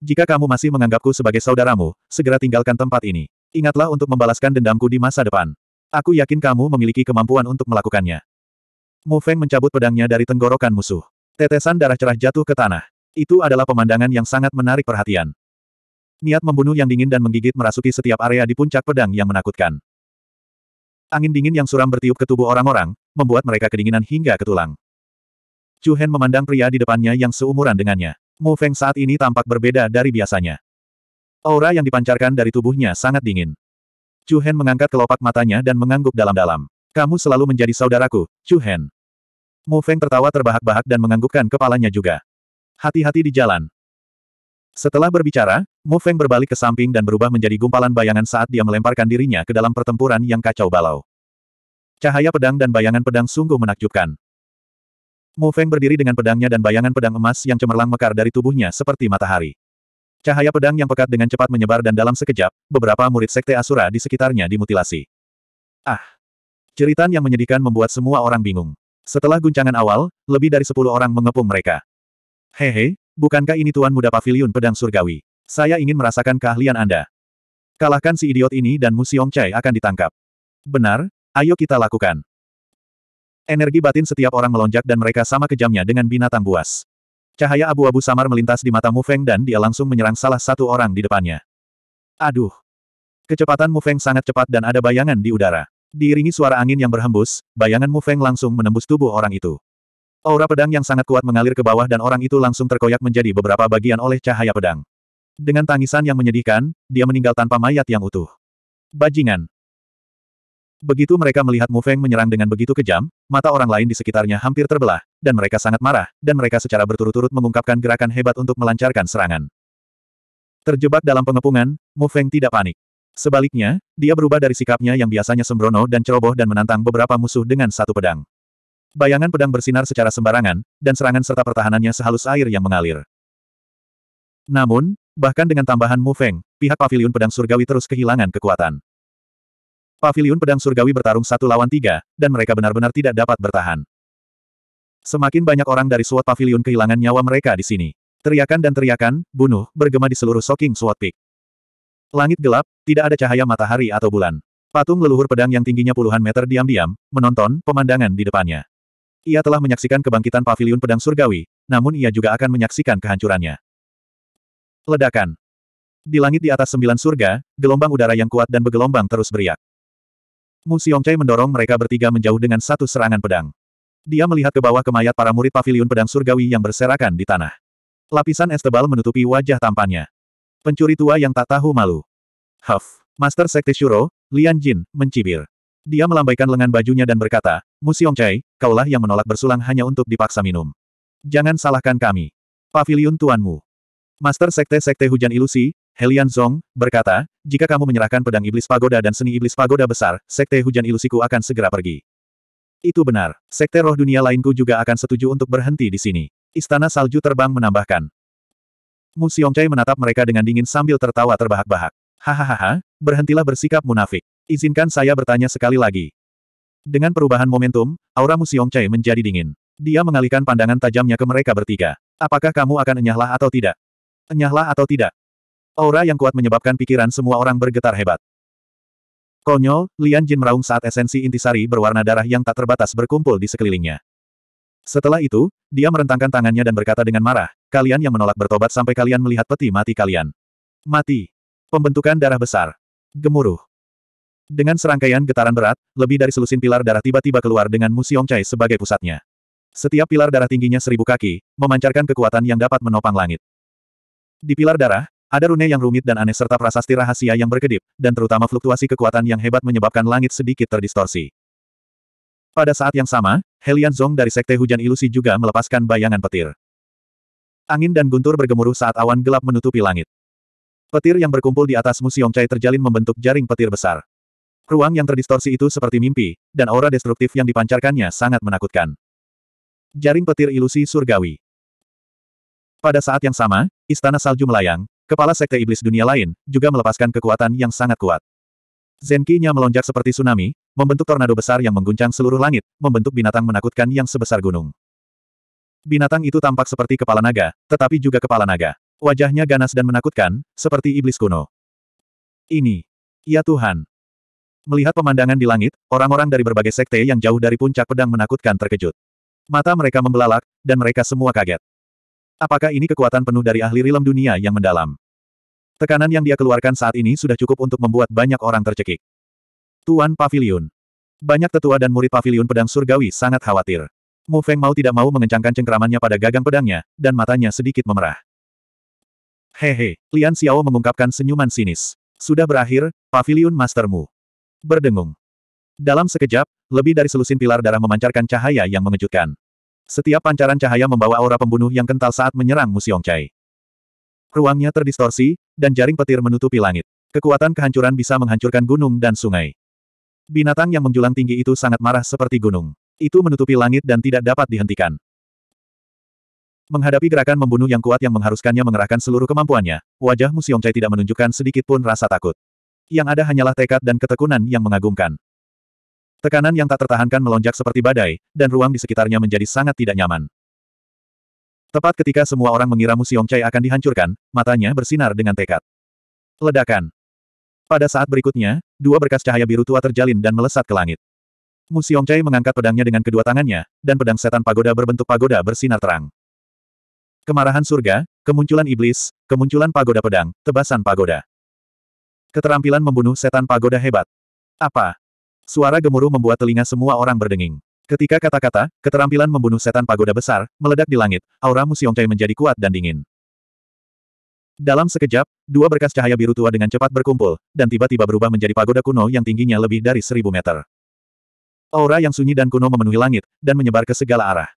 Jika kamu masih menganggapku sebagai saudaramu, segera tinggalkan tempat ini. Ingatlah untuk membalaskan dendamku di masa depan. Aku yakin kamu memiliki kemampuan untuk melakukannya. Mu Feng mencabut pedangnya dari tenggorokan musuh. Tetesan darah cerah jatuh ke tanah. Itu adalah pemandangan yang sangat menarik perhatian. Niat membunuh yang dingin dan menggigit merasuki setiap area di puncak pedang yang menakutkan. Angin dingin yang suram bertiup ke tubuh orang-orang, membuat mereka kedinginan hingga ke tulang. Chu Hen memandang pria di depannya yang seumuran dengannya. Mu Feng saat ini tampak berbeda dari biasanya. Aura yang dipancarkan dari tubuhnya sangat dingin. Chu Hen mengangkat kelopak matanya dan mengangguk dalam-dalam. Kamu selalu menjadi saudaraku, Chu Hen. Mu Feng tertawa terbahak-bahak dan menganggukkan kepalanya juga. Hati-hati di jalan, setelah berbicara, Mu Feng berbalik ke samping dan berubah menjadi gumpalan bayangan saat dia melemparkan dirinya ke dalam pertempuran yang kacau balau. Cahaya pedang dan bayangan pedang sungguh menakjubkan. Mu Feng berdiri dengan pedangnya dan bayangan pedang emas yang cemerlang mekar dari tubuhnya seperti matahari. Cahaya pedang yang pekat dengan cepat menyebar dan dalam sekejap, beberapa murid sekte Asura di sekitarnya dimutilasi. Ah! cerita yang menyedihkan membuat semua orang bingung. Setelah guncangan awal, lebih dari sepuluh orang mengepung mereka. Hehe, Bukankah ini Tuan Muda Pavilion Pedang Surgawi? Saya ingin merasakan keahlian Anda. Kalahkan si idiot ini dan Mu Chai akan ditangkap. Benar, ayo kita lakukan. Energi batin setiap orang melonjak dan mereka sama kejamnya dengan binatang buas. Cahaya abu-abu samar melintas di mata Mu Feng dan dia langsung menyerang salah satu orang di depannya. Aduh! Kecepatan Mu Feng sangat cepat dan ada bayangan di udara. Diiringi suara angin yang berhembus, bayangan Mu Feng langsung menembus tubuh orang itu. Aura pedang yang sangat kuat mengalir ke bawah dan orang itu langsung terkoyak menjadi beberapa bagian oleh cahaya pedang. Dengan tangisan yang menyedihkan, dia meninggal tanpa mayat yang utuh. Bajingan. Begitu mereka melihat Mu Feng menyerang dengan begitu kejam, mata orang lain di sekitarnya hampir terbelah, dan mereka sangat marah, dan mereka secara berturut-turut mengungkapkan gerakan hebat untuk melancarkan serangan. Terjebak dalam pengepungan, Mu Feng tidak panik. Sebaliknya, dia berubah dari sikapnya yang biasanya sembrono dan ceroboh dan menantang beberapa musuh dengan satu pedang. Bayangan pedang bersinar secara sembarangan, dan serangan serta pertahanannya sehalus air yang mengalir. Namun, bahkan dengan tambahan Mu Feng, pihak pavilion pedang surgawi terus kehilangan kekuatan. Pavilion pedang surgawi bertarung satu lawan tiga, dan mereka benar-benar tidak dapat bertahan. Semakin banyak orang dari SWAT pavilion kehilangan nyawa mereka di sini. Teriakan dan teriakan, bunuh, bergema di seluruh Soking Suat Peak. Langit gelap, tidak ada cahaya matahari atau bulan. Patung leluhur pedang yang tingginya puluhan meter diam-diam, menonton pemandangan di depannya. Ia telah menyaksikan kebangkitan paviliun pedang surgawi, namun ia juga akan menyaksikan kehancurannya. Ledakan. Di langit di atas sembilan surga, gelombang udara yang kuat dan bergelombang terus beriak. Mu Xiongcai mendorong mereka bertiga menjauh dengan satu serangan pedang. Dia melihat ke bawah kemayat para murid paviliun pedang surgawi yang berserakan di tanah. Lapisan es tebal menutupi wajah tampannya. Pencuri tua yang tak tahu malu. Huff. Master Sekte Shuro, Lian Jin, mencibir. Dia melambaikan lengan bajunya dan berkata, Mu Xiongcai, kaulah yang menolak bersulang hanya untuk dipaksa minum. Jangan salahkan kami. Pavilion tuanmu. Master Sekte-Sekte Hujan Ilusi, Helian Zong, berkata, jika kamu menyerahkan pedang iblis pagoda dan seni iblis pagoda besar, Sekte Hujan Ilusiku akan segera pergi. Itu benar. Sekte roh dunia lainku juga akan setuju untuk berhenti di sini. Istana Salju Terbang menambahkan. Mu Xiongcai menatap mereka dengan dingin sambil tertawa terbahak-bahak. Hahaha, berhentilah bersikap munafik. Izinkan saya bertanya sekali lagi. Dengan perubahan momentum, aura Musiong Chai menjadi dingin. Dia mengalihkan pandangan tajamnya ke mereka bertiga. Apakah kamu akan enyahlah atau tidak? Enyahlah atau tidak? Aura yang kuat menyebabkan pikiran semua orang bergetar hebat. Konyol, Lian Jin meraung saat esensi intisari berwarna darah yang tak terbatas berkumpul di sekelilingnya. Setelah itu, dia merentangkan tangannya dan berkata dengan marah, kalian yang menolak bertobat sampai kalian melihat peti mati kalian. Mati. Pembentukan darah besar. Gemuruh. Dengan serangkaian getaran berat, lebih dari selusin pilar darah tiba-tiba keluar dengan Mu Chai sebagai pusatnya. Setiap pilar darah tingginya seribu kaki, memancarkan kekuatan yang dapat menopang langit. Di pilar darah, ada rune yang rumit dan aneh serta prasasti rahasia yang berkedip, dan terutama fluktuasi kekuatan yang hebat menyebabkan langit sedikit terdistorsi. Pada saat yang sama, Helian Zong dari Sekte Hujan Ilusi juga melepaskan bayangan petir. Angin dan guntur bergemuruh saat awan gelap menutupi langit. Petir yang berkumpul di atas Mu Chai terjalin membentuk jaring petir besar. Ruang yang terdistorsi itu seperti mimpi, dan aura destruktif yang dipancarkannya sangat menakutkan. Jaring petir ilusi surgawi. Pada saat yang sama, Istana Salju melayang, kepala sekte iblis dunia lain, juga melepaskan kekuatan yang sangat kuat. Zenki-nya melonjak seperti tsunami, membentuk tornado besar yang mengguncang seluruh langit, membentuk binatang menakutkan yang sebesar gunung. Binatang itu tampak seperti kepala naga, tetapi juga kepala naga. Wajahnya ganas dan menakutkan, seperti iblis kuno. Ini. Ya Tuhan. Melihat pemandangan di langit, orang-orang dari berbagai sekte yang jauh dari puncak pedang menakutkan terkejut. Mata mereka membelalak, dan mereka semua kaget. Apakah ini kekuatan penuh dari ahli rilem dunia yang mendalam? Tekanan yang dia keluarkan saat ini sudah cukup untuk membuat banyak orang tercekik. Tuan Pavilion, Banyak tetua dan murid Pavilion Pedang Surgawi sangat khawatir. Mu Feng mau tidak mau mengencangkan cengkeramannya pada gagang pedangnya, dan matanya sedikit memerah. Hehe, Lian Xiao mengungkapkan senyuman sinis. Sudah berakhir, Pavilion Mastermu berdengung. Dalam sekejap, lebih dari selusin pilar darah memancarkan cahaya yang mengejutkan. Setiap pancaran cahaya membawa aura pembunuh yang kental saat menyerang Musiong Chai. Ruangnya terdistorsi, dan jaring petir menutupi langit. Kekuatan kehancuran bisa menghancurkan gunung dan sungai. Binatang yang menjulang tinggi itu sangat marah seperti gunung. Itu menutupi langit dan tidak dapat dihentikan. Menghadapi gerakan membunuh yang kuat yang mengharuskannya mengerahkan seluruh kemampuannya, wajah Musiong Chai tidak menunjukkan sedikit pun rasa takut. Yang ada hanyalah tekad dan ketekunan yang mengagumkan. Tekanan yang tak tertahankan melonjak seperti badai, dan ruang di sekitarnya menjadi sangat tidak nyaman. Tepat ketika semua orang mengira Museum Chai akan dihancurkan, matanya bersinar dengan tekad. Ledakan. Pada saat berikutnya, dua berkas cahaya biru tua terjalin dan melesat ke langit. Museum Chai mengangkat pedangnya dengan kedua tangannya, dan pedang setan pagoda berbentuk pagoda bersinar terang. Kemarahan surga, kemunculan iblis, kemunculan pagoda pedang, tebasan pagoda. Keterampilan membunuh setan pagoda hebat. Apa? Suara gemuruh membuat telinga semua orang berdenging. Ketika kata-kata, keterampilan membunuh setan pagoda besar, meledak di langit, aura Musiongcai menjadi kuat dan dingin. Dalam sekejap, dua berkas cahaya biru tua dengan cepat berkumpul, dan tiba-tiba berubah menjadi pagoda kuno yang tingginya lebih dari seribu meter. Aura yang sunyi dan kuno memenuhi langit, dan menyebar ke segala arah.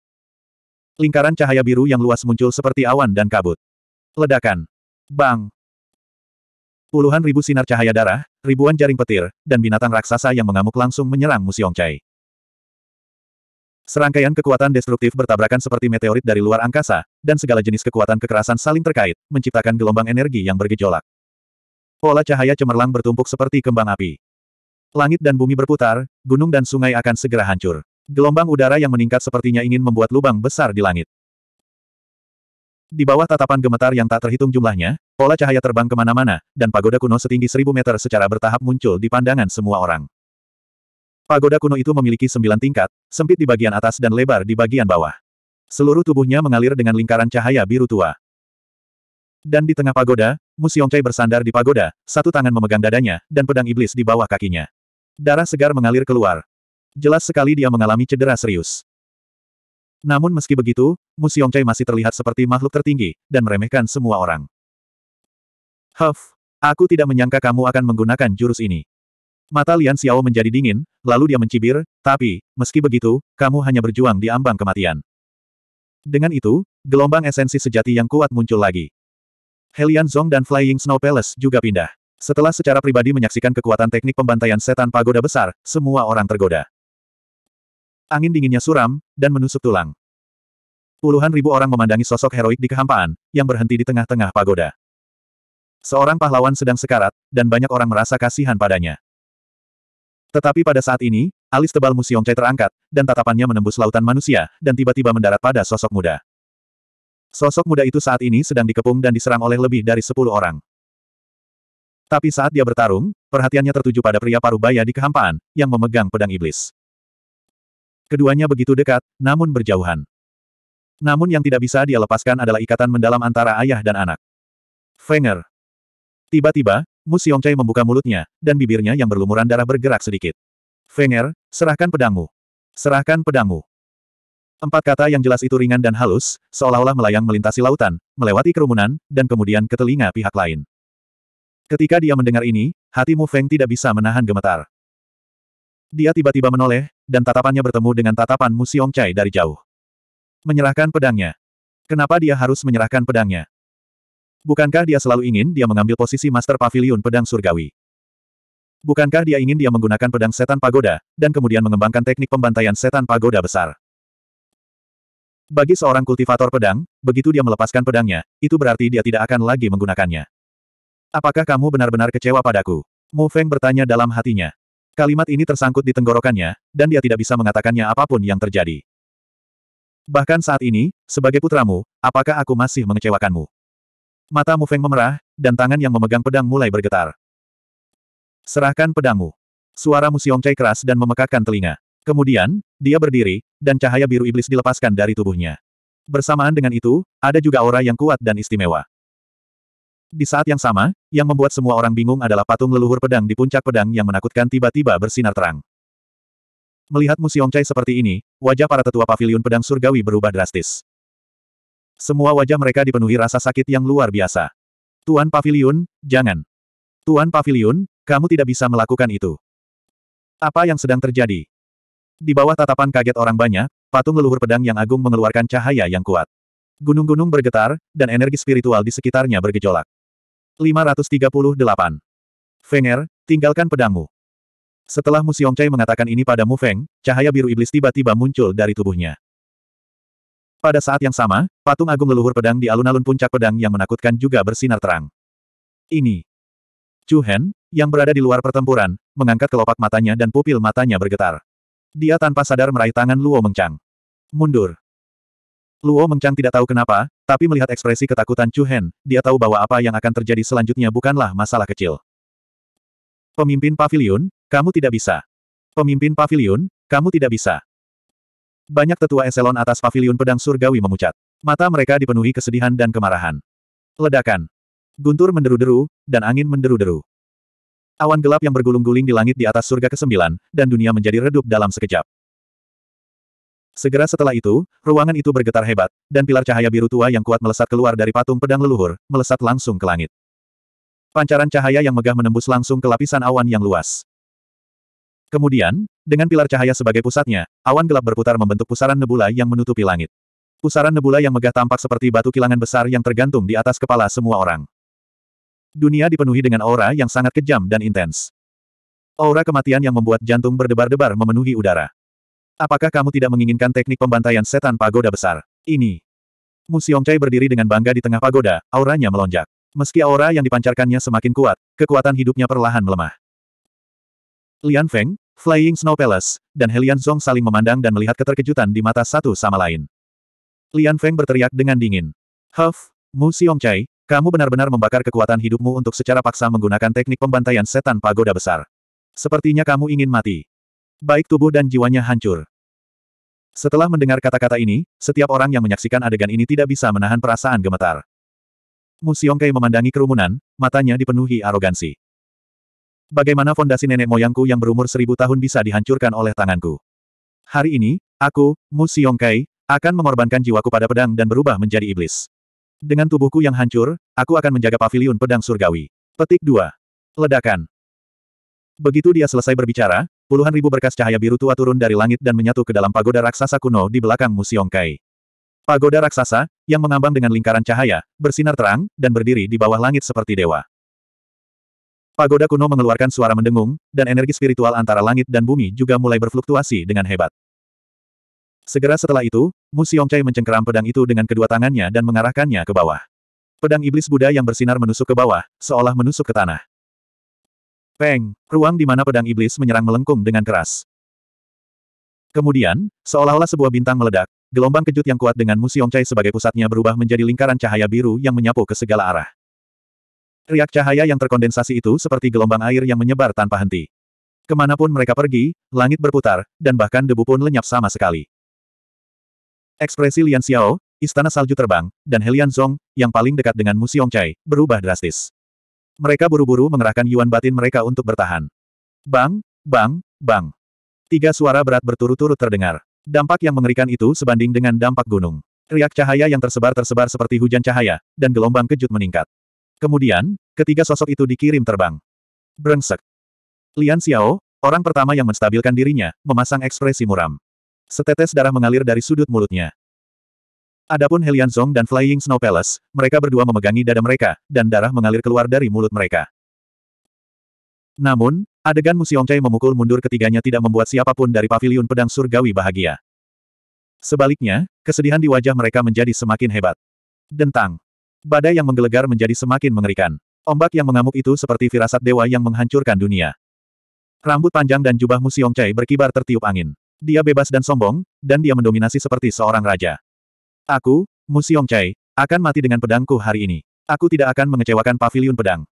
Lingkaran cahaya biru yang luas muncul seperti awan dan kabut. Ledakan. Bang! Puluhan ribu sinar cahaya darah, ribuan jaring petir, dan binatang raksasa yang mengamuk langsung menyerang Musiong Chai. Serangkaian kekuatan destruktif bertabrakan seperti meteorit dari luar angkasa, dan segala jenis kekuatan kekerasan saling terkait, menciptakan gelombang energi yang bergejolak. Pola cahaya cemerlang bertumpuk seperti kembang api. Langit dan bumi berputar, gunung dan sungai akan segera hancur. Gelombang udara yang meningkat sepertinya ingin membuat lubang besar di langit. Di bawah tatapan gemetar yang tak terhitung jumlahnya, pola cahaya terbang kemana-mana, dan pagoda kuno setinggi seribu meter secara bertahap muncul di pandangan semua orang. Pagoda kuno itu memiliki sembilan tingkat, sempit di bagian atas dan lebar di bagian bawah. Seluruh tubuhnya mengalir dengan lingkaran cahaya biru tua. Dan di tengah pagoda, Musyongcai bersandar di pagoda, satu tangan memegang dadanya, dan pedang iblis di bawah kakinya. Darah segar mengalir keluar. Jelas sekali dia mengalami cedera serius. Namun meski begitu, Mu Xiongcai masih terlihat seperti makhluk tertinggi, dan meremehkan semua orang. Huff, aku tidak menyangka kamu akan menggunakan jurus ini. Mata Lian Xiao menjadi dingin, lalu dia mencibir, tapi, meski begitu, kamu hanya berjuang di ambang kematian. Dengan itu, gelombang esensi sejati yang kuat muncul lagi. Helian Zong dan Flying Snow Palace juga pindah. Setelah secara pribadi menyaksikan kekuatan teknik pembantaian setan pagoda besar, semua orang tergoda. Angin dinginnya suram, dan menusuk tulang. Puluhan ribu orang memandangi sosok heroik di kehampaan, yang berhenti di tengah-tengah pagoda. Seorang pahlawan sedang sekarat, dan banyak orang merasa kasihan padanya. Tetapi pada saat ini, alis tebal Museum Chai terangkat, dan tatapannya menembus lautan manusia, dan tiba-tiba mendarat pada sosok muda. Sosok muda itu saat ini sedang dikepung dan diserang oleh lebih dari sepuluh orang. Tapi saat dia bertarung, perhatiannya tertuju pada pria paruh baya di kehampaan, yang memegang pedang iblis. Keduanya begitu dekat, namun berjauhan. Namun yang tidak bisa dia lepaskan adalah ikatan mendalam antara ayah dan anak. Fenger. Tiba-tiba, Mu Xiongcai membuka mulutnya, dan bibirnya yang berlumuran darah bergerak sedikit. Fenger, serahkan pedangmu. Serahkan pedangmu. Empat kata yang jelas itu ringan dan halus, seolah-olah melayang melintasi lautan, melewati kerumunan, dan kemudian ke telinga pihak lain. Ketika dia mendengar ini, hati Mu Feng tidak bisa menahan gemetar. Dia tiba-tiba menoleh, dan tatapannya bertemu dengan tatapan Mu Chai dari jauh. Menyerahkan pedangnya. Kenapa dia harus menyerahkan pedangnya? Bukankah dia selalu ingin dia mengambil posisi Master Pavilion Pedang Surgawi? Bukankah dia ingin dia menggunakan pedang setan pagoda, dan kemudian mengembangkan teknik pembantaian setan pagoda besar? Bagi seorang kultivator pedang, begitu dia melepaskan pedangnya, itu berarti dia tidak akan lagi menggunakannya. Apakah kamu benar-benar kecewa padaku? Mu Feng bertanya dalam hatinya. Kalimat ini tersangkut di tenggorokannya, dan dia tidak bisa mengatakannya apapun yang terjadi. Bahkan saat ini, sebagai putramu, apakah aku masih mengecewakanmu? Mata Mu Feng memerah, dan tangan yang memegang pedang mulai bergetar. Serahkan pedangmu. Suara Mu Siong Chai keras dan memekakkan telinga. Kemudian, dia berdiri, dan cahaya biru iblis dilepaskan dari tubuhnya. Bersamaan dengan itu, ada juga aura yang kuat dan istimewa. Di saat yang sama, yang membuat semua orang bingung adalah patung leluhur pedang di puncak pedang yang menakutkan tiba-tiba bersinar terang. Melihat Museum Chai seperti ini, wajah para tetua Pavilion pedang surgawi berubah drastis. Semua wajah mereka dipenuhi rasa sakit yang luar biasa. Tuan Pavilion, jangan. Tuan Pavilion, kamu tidak bisa melakukan itu. Apa yang sedang terjadi? Di bawah tatapan kaget orang banyak, patung leluhur pedang yang agung mengeluarkan cahaya yang kuat. Gunung-gunung bergetar, dan energi spiritual di sekitarnya bergejolak. 538. Fenger, tinggalkan pedangmu. Setelah Mu Xiongcai mengatakan ini pada Mu Feng, cahaya biru iblis tiba-tiba muncul dari tubuhnya. Pada saat yang sama, patung agung leluhur pedang di alun-alun puncak pedang yang menakutkan juga bersinar terang. Ini. Chu Hen, yang berada di luar pertempuran, mengangkat kelopak matanya dan pupil matanya bergetar. Dia tanpa sadar meraih tangan Luo Mengchang, Mundur. Luo Mengchang tidak tahu kenapa, tapi melihat ekspresi ketakutan Chu Hen, dia tahu bahwa apa yang akan terjadi selanjutnya bukanlah masalah kecil. Pemimpin pavilion, kamu tidak bisa. Pemimpin pavilion, kamu tidak bisa. Banyak tetua eselon atas pavilion pedang surgawi memucat. Mata mereka dipenuhi kesedihan dan kemarahan. Ledakan. Guntur menderu-deru, dan angin menderu-deru. Awan gelap yang bergulung-guling di langit di atas surga ke-9, dan dunia menjadi redup dalam sekejap. Segera setelah itu, ruangan itu bergetar hebat, dan pilar cahaya biru tua yang kuat melesat keluar dari patung pedang leluhur, melesat langsung ke langit. Pancaran cahaya yang megah menembus langsung ke lapisan awan yang luas. Kemudian, dengan pilar cahaya sebagai pusatnya, awan gelap berputar membentuk pusaran nebula yang menutupi langit. Pusaran nebula yang megah tampak seperti batu kilangan besar yang tergantung di atas kepala semua orang. Dunia dipenuhi dengan aura yang sangat kejam dan intens. Aura kematian yang membuat jantung berdebar-debar memenuhi udara. Apakah kamu tidak menginginkan teknik pembantaian setan pagoda besar? Ini. Mu Xiongcai berdiri dengan bangga di tengah pagoda, auranya melonjak. Meski aura yang dipancarkannya semakin kuat, kekuatan hidupnya perlahan melemah. Lian Feng, Flying Snow Palace, dan Helian Zhong saling memandang dan melihat keterkejutan di mata satu sama lain. Lian Feng berteriak dengan dingin. Huff, Mu Xiongcai, kamu benar-benar membakar kekuatan hidupmu untuk secara paksa menggunakan teknik pembantaian setan pagoda besar. Sepertinya kamu ingin mati. Baik tubuh dan jiwanya hancur. Setelah mendengar kata-kata ini, setiap orang yang menyaksikan adegan ini tidak bisa menahan perasaan gemetar. Mu Xiongkei memandangi kerumunan, matanya dipenuhi arogansi. Bagaimana fondasi nenek moyangku yang berumur seribu tahun bisa dihancurkan oleh tanganku? Hari ini, aku, Mu Xiongkei, akan mengorbankan jiwaku pada pedang dan berubah menjadi iblis. Dengan tubuhku yang hancur, aku akan menjaga pavilion pedang surgawi. Petik 2. Ledakan. Begitu dia selesai berbicara, Puluhan ribu berkas cahaya biru tua turun dari langit dan menyatu ke dalam pagoda raksasa kuno di belakang Musiongkai. Pagoda raksasa, yang mengambang dengan lingkaran cahaya, bersinar terang, dan berdiri di bawah langit seperti dewa. Pagoda kuno mengeluarkan suara mendengung, dan energi spiritual antara langit dan bumi juga mulai berfluktuasi dengan hebat. Segera setelah itu, Musiongkai mencengkeram pedang itu dengan kedua tangannya dan mengarahkannya ke bawah. Pedang iblis Buddha yang bersinar menusuk ke bawah, seolah menusuk ke tanah. Peng, ruang di mana pedang iblis menyerang melengkung dengan keras. Kemudian, seolah-olah sebuah bintang meledak, gelombang kejut yang kuat dengan Museum Chai sebagai pusatnya berubah menjadi lingkaran cahaya biru yang menyapu ke segala arah. Riak cahaya yang terkondensasi itu seperti gelombang air yang menyebar tanpa henti. Kemanapun mereka pergi, langit berputar, dan bahkan debu pun lenyap sama sekali. Ekspresi Lian Xiao, Istana Salju Terbang, dan Helian Zong, yang paling dekat dengan Museum Chai, berubah drastis. Mereka buru-buru mengerahkan yuan batin mereka untuk bertahan. Bang, bang, bang. Tiga suara berat berturut-turut terdengar. Dampak yang mengerikan itu sebanding dengan dampak gunung. Riak cahaya yang tersebar-tersebar seperti hujan cahaya, dan gelombang kejut meningkat. Kemudian, ketiga sosok itu dikirim terbang. Brengsek. Lian Xiao, orang pertama yang menstabilkan dirinya, memasang ekspresi muram. Setetes darah mengalir dari sudut mulutnya. Adapun Helian Zong dan Flying Snow Palace, mereka berdua memegangi dada mereka, dan darah mengalir keluar dari mulut mereka. Namun, adegan Musiong Chai memukul mundur ketiganya tidak membuat siapapun dari paviliun pedang surgawi bahagia. Sebaliknya, kesedihan di wajah mereka menjadi semakin hebat. Dentang. Badai yang menggelegar menjadi semakin mengerikan. Ombak yang mengamuk itu seperti firasat dewa yang menghancurkan dunia. Rambut panjang dan jubah Musiong Chai berkibar tertiup angin. Dia bebas dan sombong, dan dia mendominasi seperti seorang raja. Aku, Musiong Chai, akan mati dengan pedangku hari ini. Aku tidak akan mengecewakan pavilion pedang.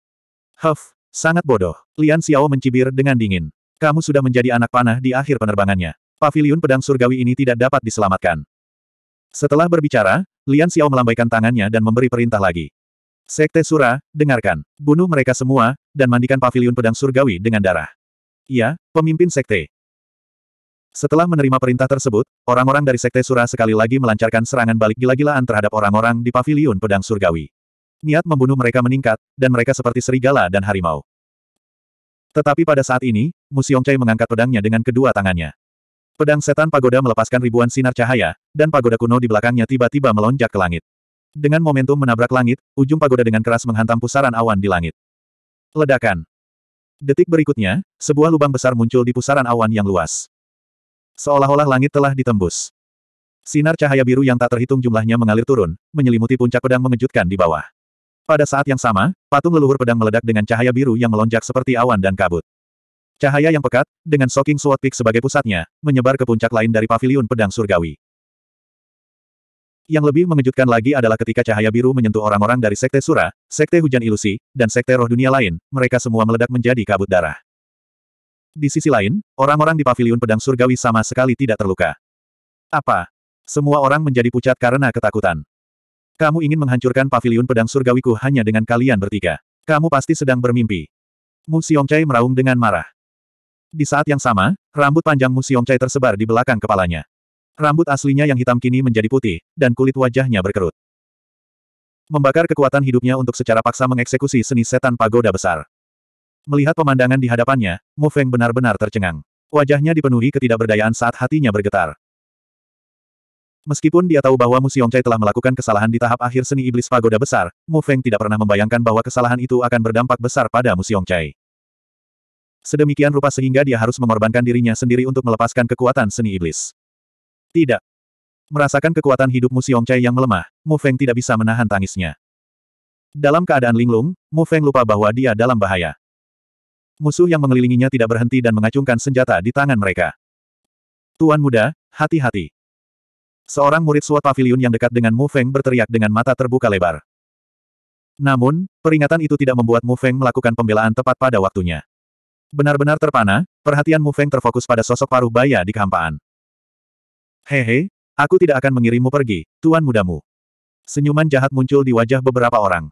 Huff, sangat bodoh. Lian Xiao mencibir dengan dingin. Kamu sudah menjadi anak panah di akhir penerbangannya. Pavilion pedang surgawi ini tidak dapat diselamatkan. Setelah berbicara, Lian Xiao melambaikan tangannya dan memberi perintah lagi. Sekte Sura, dengarkan. Bunuh mereka semua, dan mandikan pavilion pedang surgawi dengan darah. Ya, pemimpin sekte. Setelah menerima perintah tersebut, orang-orang dari Sekte Sura sekali lagi melancarkan serangan balik gila-gilaan terhadap orang-orang di paviliun pedang surgawi. Niat membunuh mereka meningkat, dan mereka seperti serigala dan harimau. Tetapi pada saat ini, Mu Chai mengangkat pedangnya dengan kedua tangannya. Pedang setan pagoda melepaskan ribuan sinar cahaya, dan pagoda kuno di belakangnya tiba-tiba melonjak ke langit. Dengan momentum menabrak langit, ujung pagoda dengan keras menghantam pusaran awan di langit. Ledakan. Detik berikutnya, sebuah lubang besar muncul di pusaran awan yang luas. Seolah-olah langit telah ditembus. Sinar cahaya biru yang tak terhitung jumlahnya mengalir turun, menyelimuti puncak pedang mengejutkan di bawah. Pada saat yang sama, patung leluhur pedang meledak dengan cahaya biru yang melonjak seperti awan dan kabut. Cahaya yang pekat, dengan Soking Sword Peak sebagai pusatnya, menyebar ke puncak lain dari paviliun pedang surgawi. Yang lebih mengejutkan lagi adalah ketika cahaya biru menyentuh orang-orang dari Sekte Sura, Sekte Hujan Ilusi, dan Sekte Roh Dunia lain, mereka semua meledak menjadi kabut darah. Di sisi lain, orang-orang di paviliun pedang surgawi sama sekali tidak terluka. Apa? Semua orang menjadi pucat karena ketakutan. Kamu ingin menghancurkan paviliun pedang surgawiku hanya dengan kalian bertiga. Kamu pasti sedang bermimpi. Mu Xiongcai meraung dengan marah. Di saat yang sama, rambut panjang Mu Xiongcai tersebar di belakang kepalanya. Rambut aslinya yang hitam kini menjadi putih, dan kulit wajahnya berkerut. Membakar kekuatan hidupnya untuk secara paksa mengeksekusi seni setan pagoda besar. Melihat pemandangan di hadapannya, Mu Feng benar-benar tercengang. Wajahnya dipenuhi ketidakberdayaan saat hatinya bergetar. Meskipun dia tahu bahwa Mu Xiongcai telah melakukan kesalahan di tahap akhir seni iblis pagoda besar, Mu Feng tidak pernah membayangkan bahwa kesalahan itu akan berdampak besar pada Mu Xiongcai. Sedemikian rupa sehingga dia harus mengorbankan dirinya sendiri untuk melepaskan kekuatan seni iblis. Tidak. Merasakan kekuatan hidup Mu Xiongcai yang melemah, Mu Feng tidak bisa menahan tangisnya. Dalam keadaan linglung, Mu Feng lupa bahwa dia dalam bahaya. Musuh yang mengelilinginya tidak berhenti dan mengacungkan senjata di tangan mereka. Tuan muda, hati-hati. Seorang murid suat pavilion yang dekat dengan Mu Feng berteriak dengan mata terbuka lebar. Namun, peringatan itu tidak membuat Mu Feng melakukan pembelaan tepat pada waktunya. Benar-benar terpana, perhatian Mu Feng terfokus pada sosok paruh baya di kehampaan. Hehe, aku tidak akan mengirimmu pergi, tuan mudamu. Senyuman jahat muncul di wajah beberapa orang.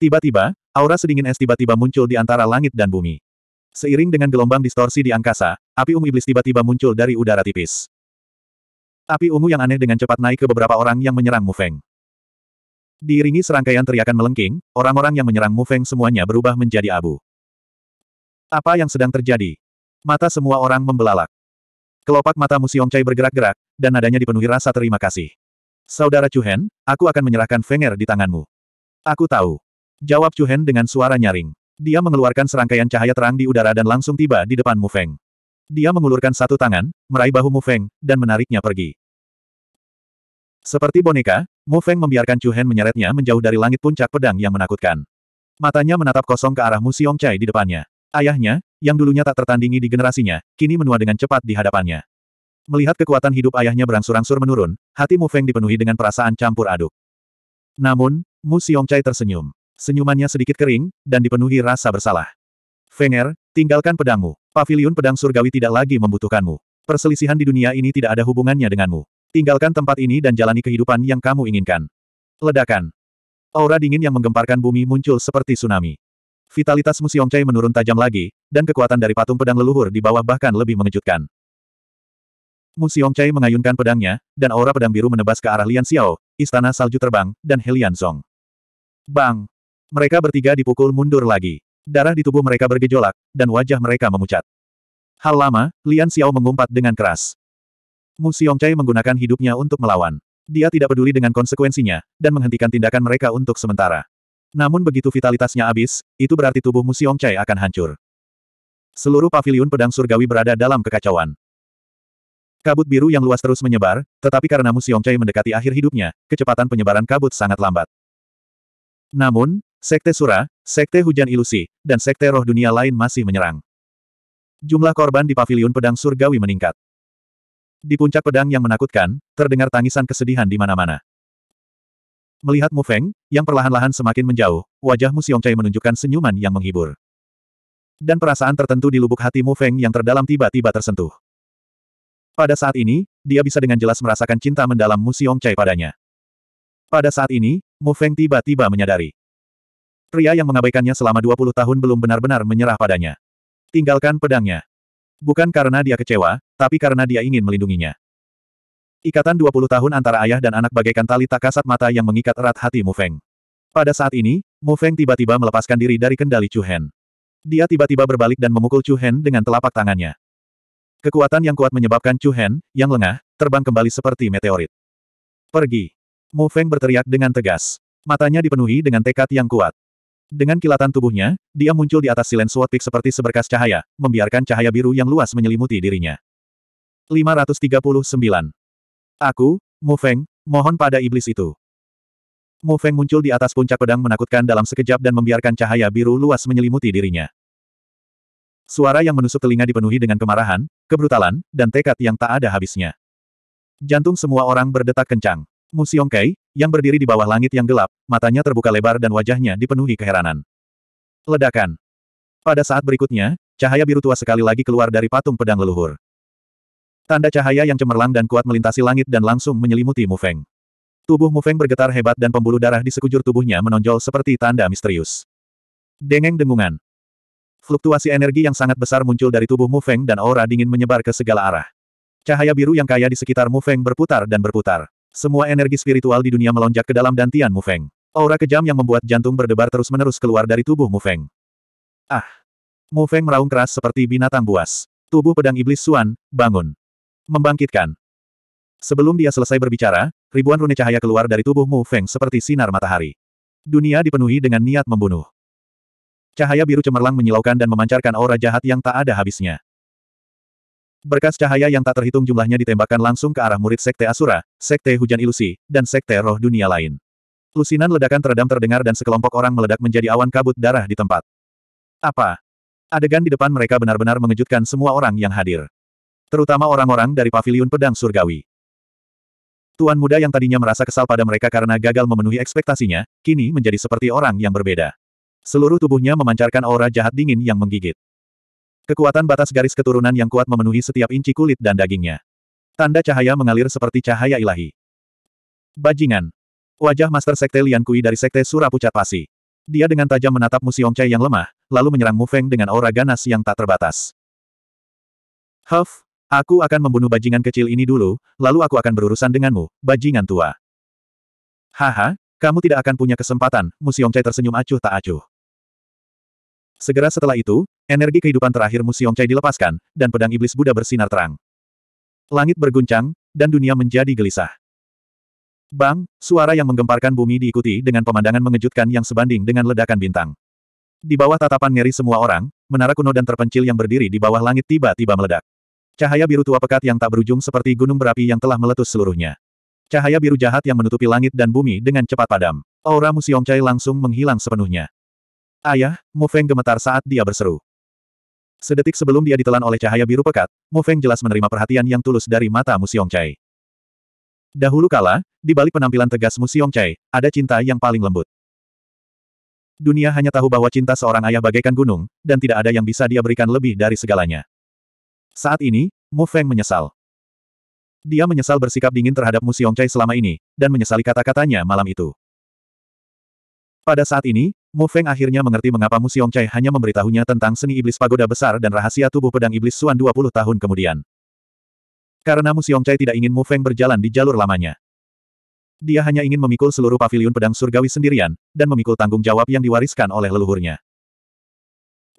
Tiba-tiba, Aura sedingin es tiba-tiba muncul di antara langit dan bumi. Seiring dengan gelombang distorsi di angkasa, api ungu iblis tiba-tiba muncul dari udara tipis. Api ungu yang aneh dengan cepat naik ke beberapa orang yang menyerang Mu Feng. Diiringi serangkaian teriakan melengking, orang-orang yang menyerang Mu Feng semuanya berubah menjadi abu. Apa yang sedang terjadi? Mata semua orang membelalak. Kelopak mata Musiong Chai bergerak-gerak, dan nadanya dipenuhi rasa terima kasih. Saudara Chuhen, aku akan menyerahkan Fenger di tanganmu. Aku tahu. Jawab Chu Hen dengan suara nyaring. Dia mengeluarkan serangkaian cahaya terang di udara dan langsung tiba di depan Mu Feng. Dia mengulurkan satu tangan, meraih bahu Mu Feng, dan menariknya pergi. Seperti boneka, Mu Feng membiarkan Chu Hen menyeretnya menjauh dari langit puncak pedang yang menakutkan. Matanya menatap kosong ke arah Mu Xiong Chai di depannya. Ayahnya, yang dulunya tak tertandingi di generasinya, kini menua dengan cepat di hadapannya. Melihat kekuatan hidup ayahnya berangsur-angsur menurun, hati Mu Feng dipenuhi dengan perasaan campur aduk. Namun, Mu Xiong Chai tersenyum senyumannya sedikit kering, dan dipenuhi rasa bersalah. Fenger, tinggalkan pedangmu. Paviliun pedang surgawi tidak lagi membutuhkanmu. Perselisihan di dunia ini tidak ada hubungannya denganmu. Tinggalkan tempat ini dan jalani kehidupan yang kamu inginkan. Ledakan. Aura dingin yang menggemparkan bumi muncul seperti tsunami. Vitalitas Museong Chai menurun tajam lagi, dan kekuatan dari patung pedang leluhur di bawah bahkan lebih mengejutkan. Museong Chai mengayunkan pedangnya, dan aura pedang biru menebas ke arah Lian Xiao, Istana Salju Terbang, dan Helian Song. Bang! Mereka bertiga dipukul mundur lagi. Darah di tubuh mereka bergejolak, dan wajah mereka memucat. Hal lama, Lian Xiao mengumpat dengan keras. Mu Xiongcai menggunakan hidupnya untuk melawan. Dia tidak peduli dengan konsekuensinya, dan menghentikan tindakan mereka untuk sementara. Namun begitu vitalitasnya habis, itu berarti tubuh Mu Xiongcai akan hancur. Seluruh paviliun pedang surgawi berada dalam kekacauan. Kabut biru yang luas terus menyebar, tetapi karena Mu Xiongcai mendekati akhir hidupnya, kecepatan penyebaran kabut sangat lambat. Namun, Sekte Sura, Sekte Hujan Ilusi, dan Sekte Roh Dunia lain masih menyerang. Jumlah korban di paviliun pedang surgawi meningkat. Di puncak pedang yang menakutkan, terdengar tangisan kesedihan di mana-mana. Melihat Mu Feng, yang perlahan-lahan semakin menjauh, wajah Mu Xiongcai menunjukkan senyuman yang menghibur. Dan perasaan tertentu di lubuk hati Mu Feng yang terdalam tiba-tiba tersentuh. Pada saat ini, dia bisa dengan jelas merasakan cinta mendalam Mu Xiongcai padanya. Pada saat ini, Mu Feng tiba-tiba menyadari. Pria yang mengabaikannya selama 20 tahun belum benar-benar menyerah padanya. Tinggalkan pedangnya. Bukan karena dia kecewa, tapi karena dia ingin melindunginya. Ikatan 20 tahun antara ayah dan anak bagaikan tali tak kasat mata yang mengikat erat hati Mu Feng. Pada saat ini, Mu Feng tiba-tiba melepaskan diri dari kendali Chu Hen. Dia tiba-tiba berbalik dan memukul Chu Hen dengan telapak tangannya. Kekuatan yang kuat menyebabkan Chu Hen, yang lengah, terbang kembali seperti meteorit. Pergi. Mu Feng berteriak dengan tegas. Matanya dipenuhi dengan tekad yang kuat. Dengan kilatan tubuhnya, dia muncul di atas silen Sword Peak seperti seberkas cahaya, membiarkan cahaya biru yang luas menyelimuti dirinya. 539. Aku, Mu Feng, mohon pada iblis itu. Mu Feng muncul di atas puncak pedang menakutkan dalam sekejap dan membiarkan cahaya biru luas menyelimuti dirinya. Suara yang menusuk telinga dipenuhi dengan kemarahan, kebrutalan, dan tekad yang tak ada habisnya. Jantung semua orang berdetak kencang. Mu Xiongkei, yang berdiri di bawah langit yang gelap, matanya terbuka lebar dan wajahnya dipenuhi keheranan. Ledakan. Pada saat berikutnya, cahaya biru tua sekali lagi keluar dari patung pedang leluhur. Tanda cahaya yang cemerlang dan kuat melintasi langit dan langsung menyelimuti Mu Feng. Tubuh Mu Feng bergetar hebat dan pembuluh darah di sekujur tubuhnya menonjol seperti tanda misterius. Dengeng dengungan. Fluktuasi energi yang sangat besar muncul dari tubuh Mu Feng dan aura dingin menyebar ke segala arah. Cahaya biru yang kaya di sekitar Mu Feng berputar dan berputar. Semua energi spiritual di dunia melonjak ke dalam dantian Tian Feng. Aura kejam yang membuat jantung berdebar terus-menerus keluar dari tubuh Mu Feng. Ah! Mu Feng meraung keras seperti binatang buas. Tubuh pedang iblis Suan, bangun. Membangkitkan. Sebelum dia selesai berbicara, ribuan rune cahaya keluar dari tubuh Mu Feng seperti sinar matahari. Dunia dipenuhi dengan niat membunuh. Cahaya biru cemerlang menyilaukan dan memancarkan aura jahat yang tak ada habisnya. Berkas cahaya yang tak terhitung jumlahnya ditembakkan langsung ke arah murid Sekte Asura, Sekte Hujan Ilusi, dan Sekte Roh Dunia lain. Lusinan ledakan teredam terdengar dan sekelompok orang meledak menjadi awan kabut darah di tempat. Apa? Adegan di depan mereka benar-benar mengejutkan semua orang yang hadir. Terutama orang-orang dari Paviliun Pedang Surgawi. Tuan muda yang tadinya merasa kesal pada mereka karena gagal memenuhi ekspektasinya, kini menjadi seperti orang yang berbeda. Seluruh tubuhnya memancarkan aura jahat dingin yang menggigit. Kekuatan batas garis keturunan yang kuat memenuhi setiap inci kulit dan dagingnya. Tanda cahaya mengalir seperti cahaya ilahi. Bajingan. Wajah Master Sekte Lian Kui dari Sekte Sura Pucat Pasi. Dia dengan tajam menatap Musiong Chai yang lemah, lalu menyerang Mu Feng dengan aura ganas yang tak terbatas. Huff, aku akan membunuh bajingan kecil ini dulu, lalu aku akan berurusan denganmu, bajingan tua. Haha, kamu tidak akan punya kesempatan, Musiong Chai tersenyum acuh tak acuh. Segera setelah itu, energi kehidupan terakhir Musiong Chai dilepaskan, dan pedang iblis Buddha bersinar terang. Langit berguncang, dan dunia menjadi gelisah. Bang, suara yang menggemparkan bumi diikuti dengan pemandangan mengejutkan yang sebanding dengan ledakan bintang. Di bawah tatapan ngeri semua orang, menara kuno dan terpencil yang berdiri di bawah langit tiba-tiba meledak. Cahaya biru tua pekat yang tak berujung seperti gunung berapi yang telah meletus seluruhnya. Cahaya biru jahat yang menutupi langit dan bumi dengan cepat padam. Aura Musiong Chai langsung menghilang sepenuhnya. Ayah, Mu Feng gemetar saat dia berseru. Sedetik sebelum dia ditelan oleh cahaya biru pekat, Mu Feng jelas menerima perhatian yang tulus dari mata Mu Chai. Dahulu kala, di balik penampilan tegas Mu Chai, ada cinta yang paling lembut. Dunia hanya tahu bahwa cinta seorang ayah bagaikan gunung, dan tidak ada yang bisa dia berikan lebih dari segalanya. Saat ini, Mu Feng menyesal. Dia menyesal bersikap dingin terhadap Mu Chai selama ini, dan menyesali kata-katanya malam itu. Pada saat ini, Mu Feng akhirnya mengerti mengapa Mu Xiongcai hanya memberitahunya tentang seni iblis pagoda besar dan rahasia tubuh pedang iblis Suan 20 tahun kemudian. Karena Mu Xiongcai tidak ingin Mu Feng berjalan di jalur lamanya. Dia hanya ingin memikul seluruh paviliun pedang surgawi sendirian, dan memikul tanggung jawab yang diwariskan oleh leluhurnya.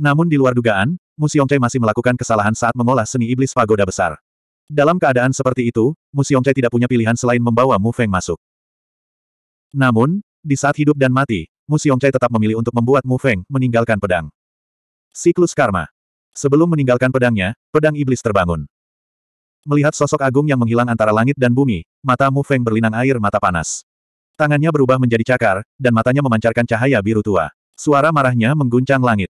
Namun di luar dugaan, Mu Xiongcai masih melakukan kesalahan saat mengolah seni iblis pagoda besar. Dalam keadaan seperti itu, Mu Xiongcai tidak punya pilihan selain membawa Mu Feng masuk. Namun, di saat hidup dan mati, Mu Xiongcai tetap memilih untuk membuat Mu Feng meninggalkan pedang. Siklus Karma. Sebelum meninggalkan pedangnya, pedang iblis terbangun. Melihat sosok agung yang menghilang antara langit dan bumi, mata Mu Feng berlinang air mata panas. Tangannya berubah menjadi cakar, dan matanya memancarkan cahaya biru tua. Suara marahnya mengguncang langit.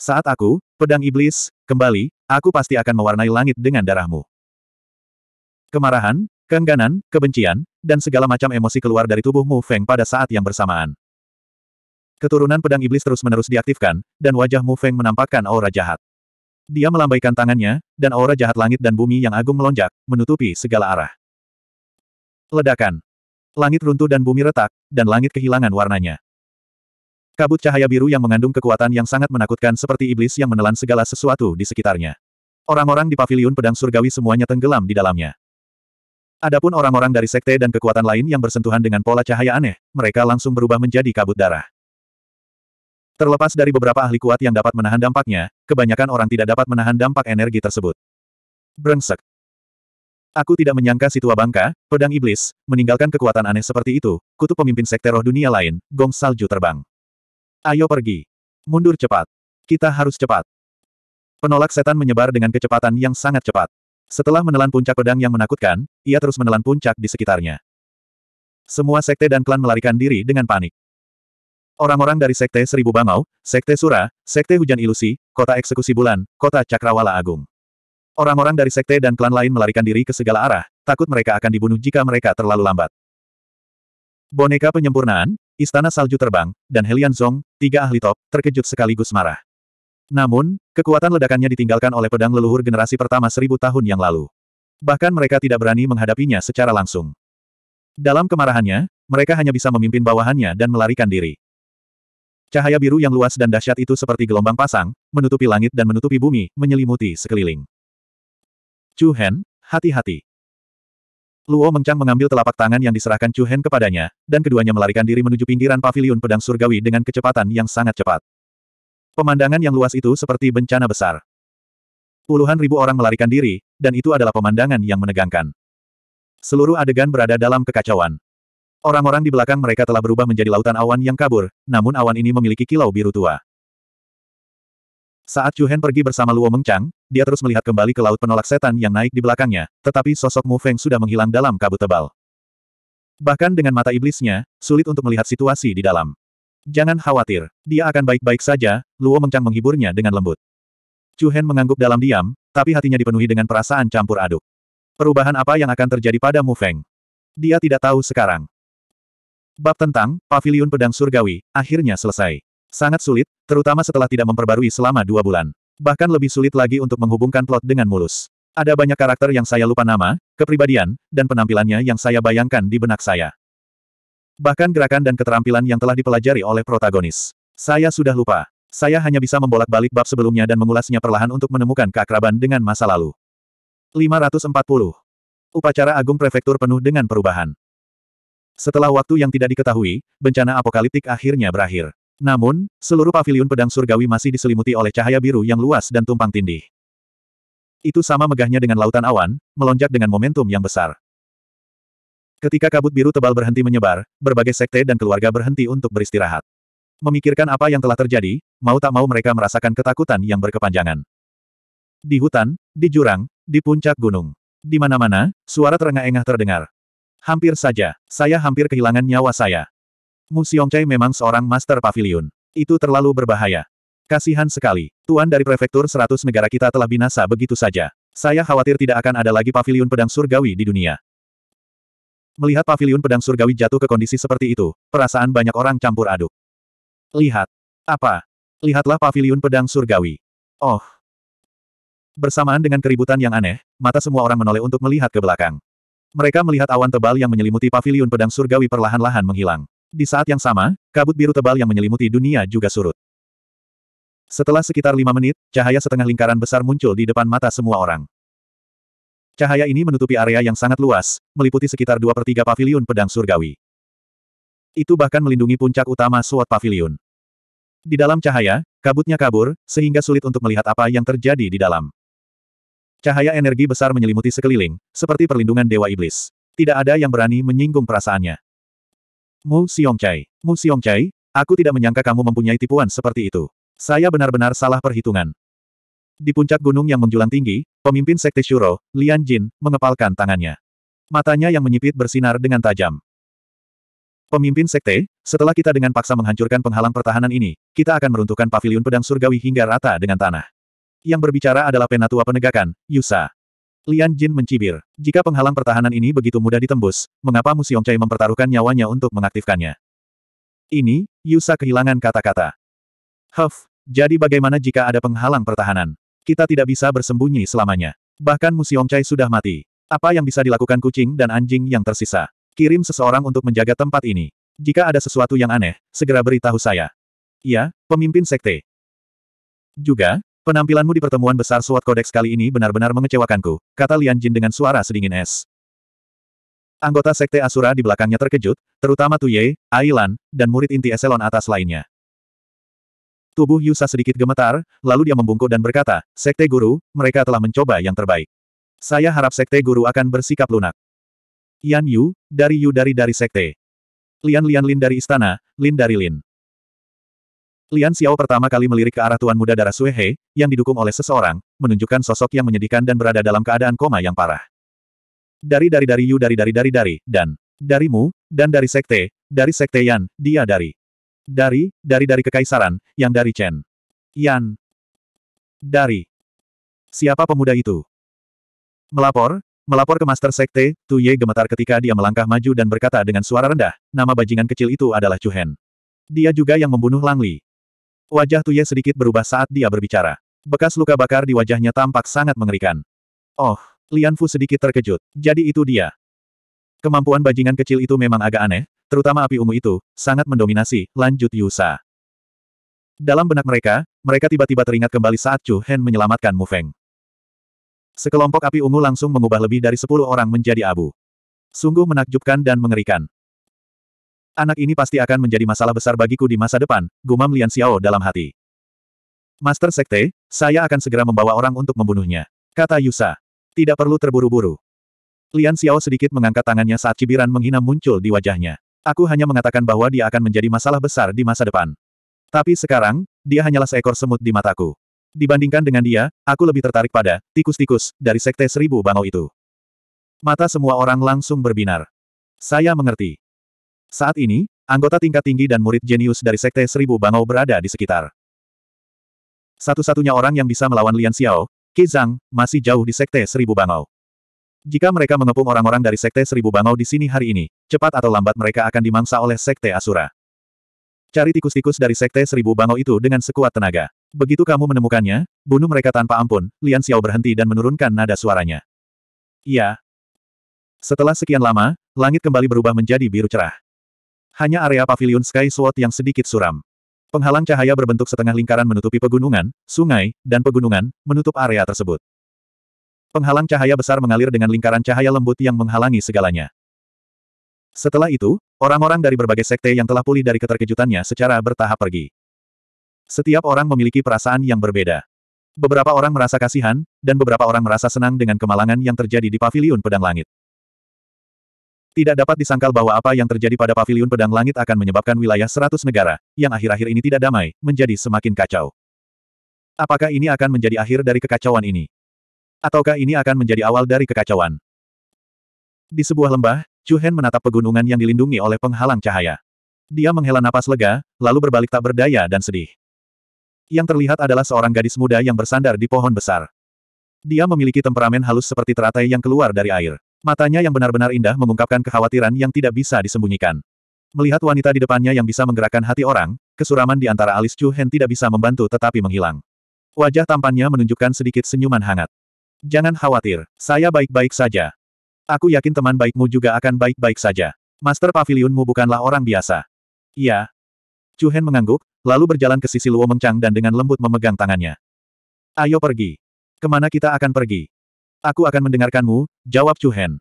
Saat aku, pedang iblis, kembali, aku pasti akan mewarnai langit dengan darahmu. Kemarahan, keengganan, kebencian, dan segala macam emosi keluar dari tubuh Mu Feng pada saat yang bersamaan. Keturunan pedang iblis terus-menerus diaktifkan, dan wajah Mu Feng menampakkan aura jahat. Dia melambaikan tangannya, dan aura jahat langit dan bumi yang agung melonjak, menutupi segala arah. Ledakan. Langit runtuh dan bumi retak, dan langit kehilangan warnanya. Kabut cahaya biru yang mengandung kekuatan yang sangat menakutkan seperti iblis yang menelan segala sesuatu di sekitarnya. Orang-orang di paviliun pedang surgawi semuanya tenggelam di dalamnya. Adapun orang-orang dari sekte dan kekuatan lain yang bersentuhan dengan pola cahaya aneh, mereka langsung berubah menjadi kabut darah. Terlepas dari beberapa ahli kuat yang dapat menahan dampaknya, kebanyakan orang tidak dapat menahan dampak energi tersebut. Brengsek. Aku tidak menyangka si tua bangka, pedang iblis, meninggalkan kekuatan aneh seperti itu, kutu pemimpin sekte roh dunia lain, gong salju terbang. Ayo pergi. Mundur cepat. Kita harus cepat. Penolak setan menyebar dengan kecepatan yang sangat cepat. Setelah menelan puncak pedang yang menakutkan, ia terus menelan puncak di sekitarnya. Semua sekte dan klan melarikan diri dengan panik. Orang-orang dari Sekte Seribu Bangau, Sekte Sura, Sekte Hujan Ilusi, Kota Eksekusi Bulan, Kota Cakrawala Agung. Orang-orang dari Sekte dan klan lain melarikan diri ke segala arah, takut mereka akan dibunuh jika mereka terlalu lambat. Boneka penyempurnaan, Istana Salju Terbang, dan Helian Zong, tiga ahli top, terkejut sekaligus marah. Namun, kekuatan ledakannya ditinggalkan oleh pedang leluhur generasi pertama seribu tahun yang lalu. Bahkan mereka tidak berani menghadapinya secara langsung. Dalam kemarahannya, mereka hanya bisa memimpin bawahannya dan melarikan diri. Cahaya biru yang luas dan dahsyat itu seperti gelombang pasang, menutupi langit dan menutupi bumi, menyelimuti sekeliling. Chu Hen, hati-hati. Luo Mengchang mengambil telapak tangan yang diserahkan Chu Hen kepadanya, dan keduanya melarikan diri menuju pinggiran paviliun pedang surgawi dengan kecepatan yang sangat cepat. Pemandangan yang luas itu seperti bencana besar. Puluhan ribu orang melarikan diri, dan itu adalah pemandangan yang menegangkan. Seluruh adegan berada dalam kekacauan. Orang-orang di belakang mereka telah berubah menjadi lautan awan yang kabur, namun awan ini memiliki kilau biru tua. Saat Chu Hen pergi bersama Luo Mengchang, dia terus melihat kembali ke laut penolak setan yang naik di belakangnya, tetapi sosok Mu Feng sudah menghilang dalam kabut tebal. Bahkan dengan mata iblisnya, sulit untuk melihat situasi di dalam. Jangan khawatir, dia akan baik-baik saja, Luo Mengchang menghiburnya dengan lembut. Chu Hen mengangguk dalam diam, tapi hatinya dipenuhi dengan perasaan campur aduk. Perubahan apa yang akan terjadi pada Mu Feng? Dia tidak tahu sekarang. Bab tentang Paviliun Pedang Surgawi akhirnya selesai. Sangat sulit, terutama setelah tidak memperbarui selama dua bulan. Bahkan lebih sulit lagi untuk menghubungkan plot dengan mulus. Ada banyak karakter yang saya lupa nama, kepribadian, dan penampilannya yang saya bayangkan di benak saya. Bahkan gerakan dan keterampilan yang telah dipelajari oleh protagonis. Saya sudah lupa. Saya hanya bisa membolak-balik bab sebelumnya dan mengulasnya perlahan untuk menemukan keakraban dengan masa lalu. 540. Upacara Agung Prefektur penuh dengan perubahan. Setelah waktu yang tidak diketahui, bencana apokaliptik akhirnya berakhir. Namun, seluruh pavilion pedang surgawi masih diselimuti oleh cahaya biru yang luas dan tumpang tindih. Itu sama megahnya dengan lautan awan, melonjak dengan momentum yang besar. Ketika kabut biru tebal berhenti menyebar, berbagai sekte dan keluarga berhenti untuk beristirahat. Memikirkan apa yang telah terjadi, mau tak mau mereka merasakan ketakutan yang berkepanjangan. Di hutan, di jurang, di puncak gunung. Di mana-mana, suara terengah-engah terdengar. Hampir saja, saya hampir kehilangan nyawa saya. Mu Xiongcai memang seorang master pavilion. Itu terlalu berbahaya. Kasihan sekali. Tuan dari prefektur seratus negara kita telah binasa begitu saja. Saya khawatir tidak akan ada lagi pavilion pedang surgawi di dunia. Melihat pavilion pedang surgawi jatuh ke kondisi seperti itu, perasaan banyak orang campur aduk. Lihat. Apa? Lihatlah pavilion pedang surgawi. Oh. Bersamaan dengan keributan yang aneh, mata semua orang menoleh untuk melihat ke belakang. Mereka melihat awan tebal yang menyelimuti pavilion pedang surgawi perlahan-lahan menghilang. Di saat yang sama, kabut biru tebal yang menyelimuti dunia juga surut. Setelah sekitar lima menit, cahaya setengah lingkaran besar muncul di depan mata semua orang. Cahaya ini menutupi area yang sangat luas, meliputi sekitar dua per tiga paviliun pedang surgawi. Itu bahkan melindungi puncak utama suat pavilion. Di dalam cahaya, kabutnya kabur, sehingga sulit untuk melihat apa yang terjadi di dalam. Cahaya energi besar menyelimuti sekeliling, seperti perlindungan Dewa Iblis. Tidak ada yang berani menyinggung perasaannya. Mu Xiongcai, Mu Xiongcai, aku tidak menyangka kamu mempunyai tipuan seperti itu. Saya benar-benar salah perhitungan. Di puncak gunung yang menjulang tinggi, pemimpin sekte Shuro, Lian Jin, mengepalkan tangannya. Matanya yang menyipit bersinar dengan tajam. Pemimpin sekte, setelah kita dengan paksa menghancurkan penghalang pertahanan ini, kita akan meruntuhkan paviliun pedang surgawi hingga rata dengan tanah. Yang berbicara adalah penatua penegakan, Yusa. Lian Jin mencibir. Jika penghalang pertahanan ini begitu mudah ditembus, mengapa Museum Cai mempertaruhkan nyawanya untuk mengaktifkannya? Ini, Yusa kehilangan kata-kata. Huff, jadi bagaimana jika ada penghalang pertahanan? Kita tidak bisa bersembunyi selamanya. Bahkan Museum Cai sudah mati. Apa yang bisa dilakukan kucing dan anjing yang tersisa? Kirim seseorang untuk menjaga tempat ini. Jika ada sesuatu yang aneh, segera beritahu saya. Ya, pemimpin sekte. Juga, Penampilanmu di pertemuan besar SWAT kodeks kali ini benar-benar mengecewakanku, kata Lian Jin dengan suara sedingin es. Anggota Sekte Asura di belakangnya terkejut, terutama Tuye, Ailan, dan murid inti eselon atas lainnya. Tubuh Yusa sedikit gemetar, lalu dia membungkuk dan berkata, Sekte Guru, mereka telah mencoba yang terbaik. Saya harap Sekte Guru akan bersikap lunak. Yan Yu, dari Yu dari dari Sekte. Lian Lian Lin dari Istana, Lin dari Lin. Lian Xiao pertama kali melirik ke arah Tuan Muda Darah Suehe, yang didukung oleh seseorang, menunjukkan sosok yang menyedihkan dan berada dalam keadaan koma yang parah. Dari dari dari Yu dari dari dari dari, dan darimu, dan dari sekte, dari sekte Yan, dia dari. Dari, dari dari kekaisaran, yang dari Chen. Yan. Dari. Siapa pemuda itu? Melapor, melapor ke Master Sekte, Tu Ye gemetar ketika dia melangkah maju dan berkata dengan suara rendah, nama bajingan kecil itu adalah Chu Hen. Dia juga yang membunuh Lang Li. Wajah Tuye sedikit berubah saat dia berbicara. Bekas luka bakar di wajahnya tampak sangat mengerikan. Oh, Lian Fu sedikit terkejut. Jadi itu dia. Kemampuan bajingan kecil itu memang agak aneh, terutama api ungu itu, sangat mendominasi, lanjut Yusa. Dalam benak mereka, mereka tiba-tiba teringat kembali saat Chu Hen menyelamatkan Mu Feng. Sekelompok api ungu langsung mengubah lebih dari sepuluh orang menjadi abu. Sungguh menakjubkan dan mengerikan. Anak ini pasti akan menjadi masalah besar bagiku di masa depan, gumam Lian Xiao dalam hati. Master Sekte, saya akan segera membawa orang untuk membunuhnya. Kata Yusa. Tidak perlu terburu-buru. Lian Xiao sedikit mengangkat tangannya saat cibiran menghina muncul di wajahnya. Aku hanya mengatakan bahwa dia akan menjadi masalah besar di masa depan. Tapi sekarang, dia hanyalah seekor semut di mataku. Dibandingkan dengan dia, aku lebih tertarik pada tikus-tikus dari Sekte Seribu Bangau itu. Mata semua orang langsung berbinar. Saya mengerti. Saat ini, anggota tingkat tinggi dan murid jenius dari Sekte Seribu Bangau berada di sekitar. Satu-satunya orang yang bisa melawan Lian Xiao, Ki Zhang, masih jauh di Sekte Seribu Bangau. Jika mereka mengepung orang-orang dari Sekte Seribu Bangau di sini hari ini, cepat atau lambat mereka akan dimangsa oleh Sekte Asura. Cari tikus-tikus dari Sekte Seribu Bangau itu dengan sekuat tenaga. Begitu kamu menemukannya, bunuh mereka tanpa ampun, Lian Xiao berhenti dan menurunkan nada suaranya. Iya. Setelah sekian lama, langit kembali berubah menjadi biru cerah. Hanya area pavilion Sky Sword yang sedikit suram. Penghalang cahaya berbentuk setengah lingkaran menutupi pegunungan, sungai, dan pegunungan, menutup area tersebut. Penghalang cahaya besar mengalir dengan lingkaran cahaya lembut yang menghalangi segalanya. Setelah itu, orang-orang dari berbagai sekte yang telah pulih dari keterkejutannya secara bertahap pergi. Setiap orang memiliki perasaan yang berbeda. Beberapa orang merasa kasihan, dan beberapa orang merasa senang dengan kemalangan yang terjadi di pavilion pedang langit. Tidak dapat disangkal bahwa apa yang terjadi pada paviliun pedang langit akan menyebabkan wilayah seratus negara, yang akhir-akhir ini tidak damai, menjadi semakin kacau. Apakah ini akan menjadi akhir dari kekacauan ini? Ataukah ini akan menjadi awal dari kekacauan? Di sebuah lembah, Chu Hen menatap pegunungan yang dilindungi oleh penghalang cahaya. Dia menghela napas lega, lalu berbalik tak berdaya dan sedih. Yang terlihat adalah seorang gadis muda yang bersandar di pohon besar. Dia memiliki temperamen halus seperti teratai yang keluar dari air. Matanya yang benar-benar indah mengungkapkan kekhawatiran yang tidak bisa disembunyikan. Melihat wanita di depannya yang bisa menggerakkan hati orang, kesuraman di antara alis Chu Hen tidak bisa membantu tetapi menghilang. Wajah tampannya menunjukkan sedikit senyuman hangat. Jangan khawatir, saya baik-baik saja. Aku yakin teman baikmu juga akan baik-baik saja. Master pavilionmu bukanlah orang biasa. Iya. Chu Hen mengangguk, lalu berjalan ke sisi Luo Mengcang dan dengan lembut memegang tangannya. Ayo pergi. Kemana kita akan pergi? Aku akan mendengarkanmu, jawab Chu Hen.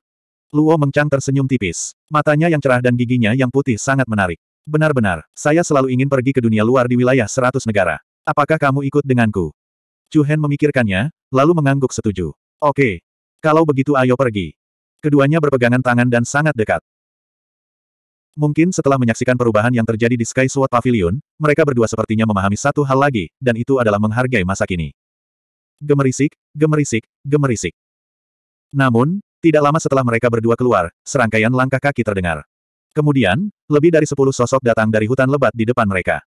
Luo Mengchang tersenyum tipis. Matanya yang cerah dan giginya yang putih sangat menarik. Benar-benar, saya selalu ingin pergi ke dunia luar di wilayah seratus negara. Apakah kamu ikut denganku? Chu Hen memikirkannya, lalu mengangguk setuju. Oke. Kalau begitu ayo pergi. Keduanya berpegangan tangan dan sangat dekat. Mungkin setelah menyaksikan perubahan yang terjadi di Sky Sword Pavilion, mereka berdua sepertinya memahami satu hal lagi, dan itu adalah menghargai masa kini. Gemerisik, gemerisik, gemerisik. Namun, tidak lama setelah mereka berdua keluar, serangkaian langkah kaki terdengar. Kemudian, lebih dari sepuluh sosok datang dari hutan lebat di depan mereka.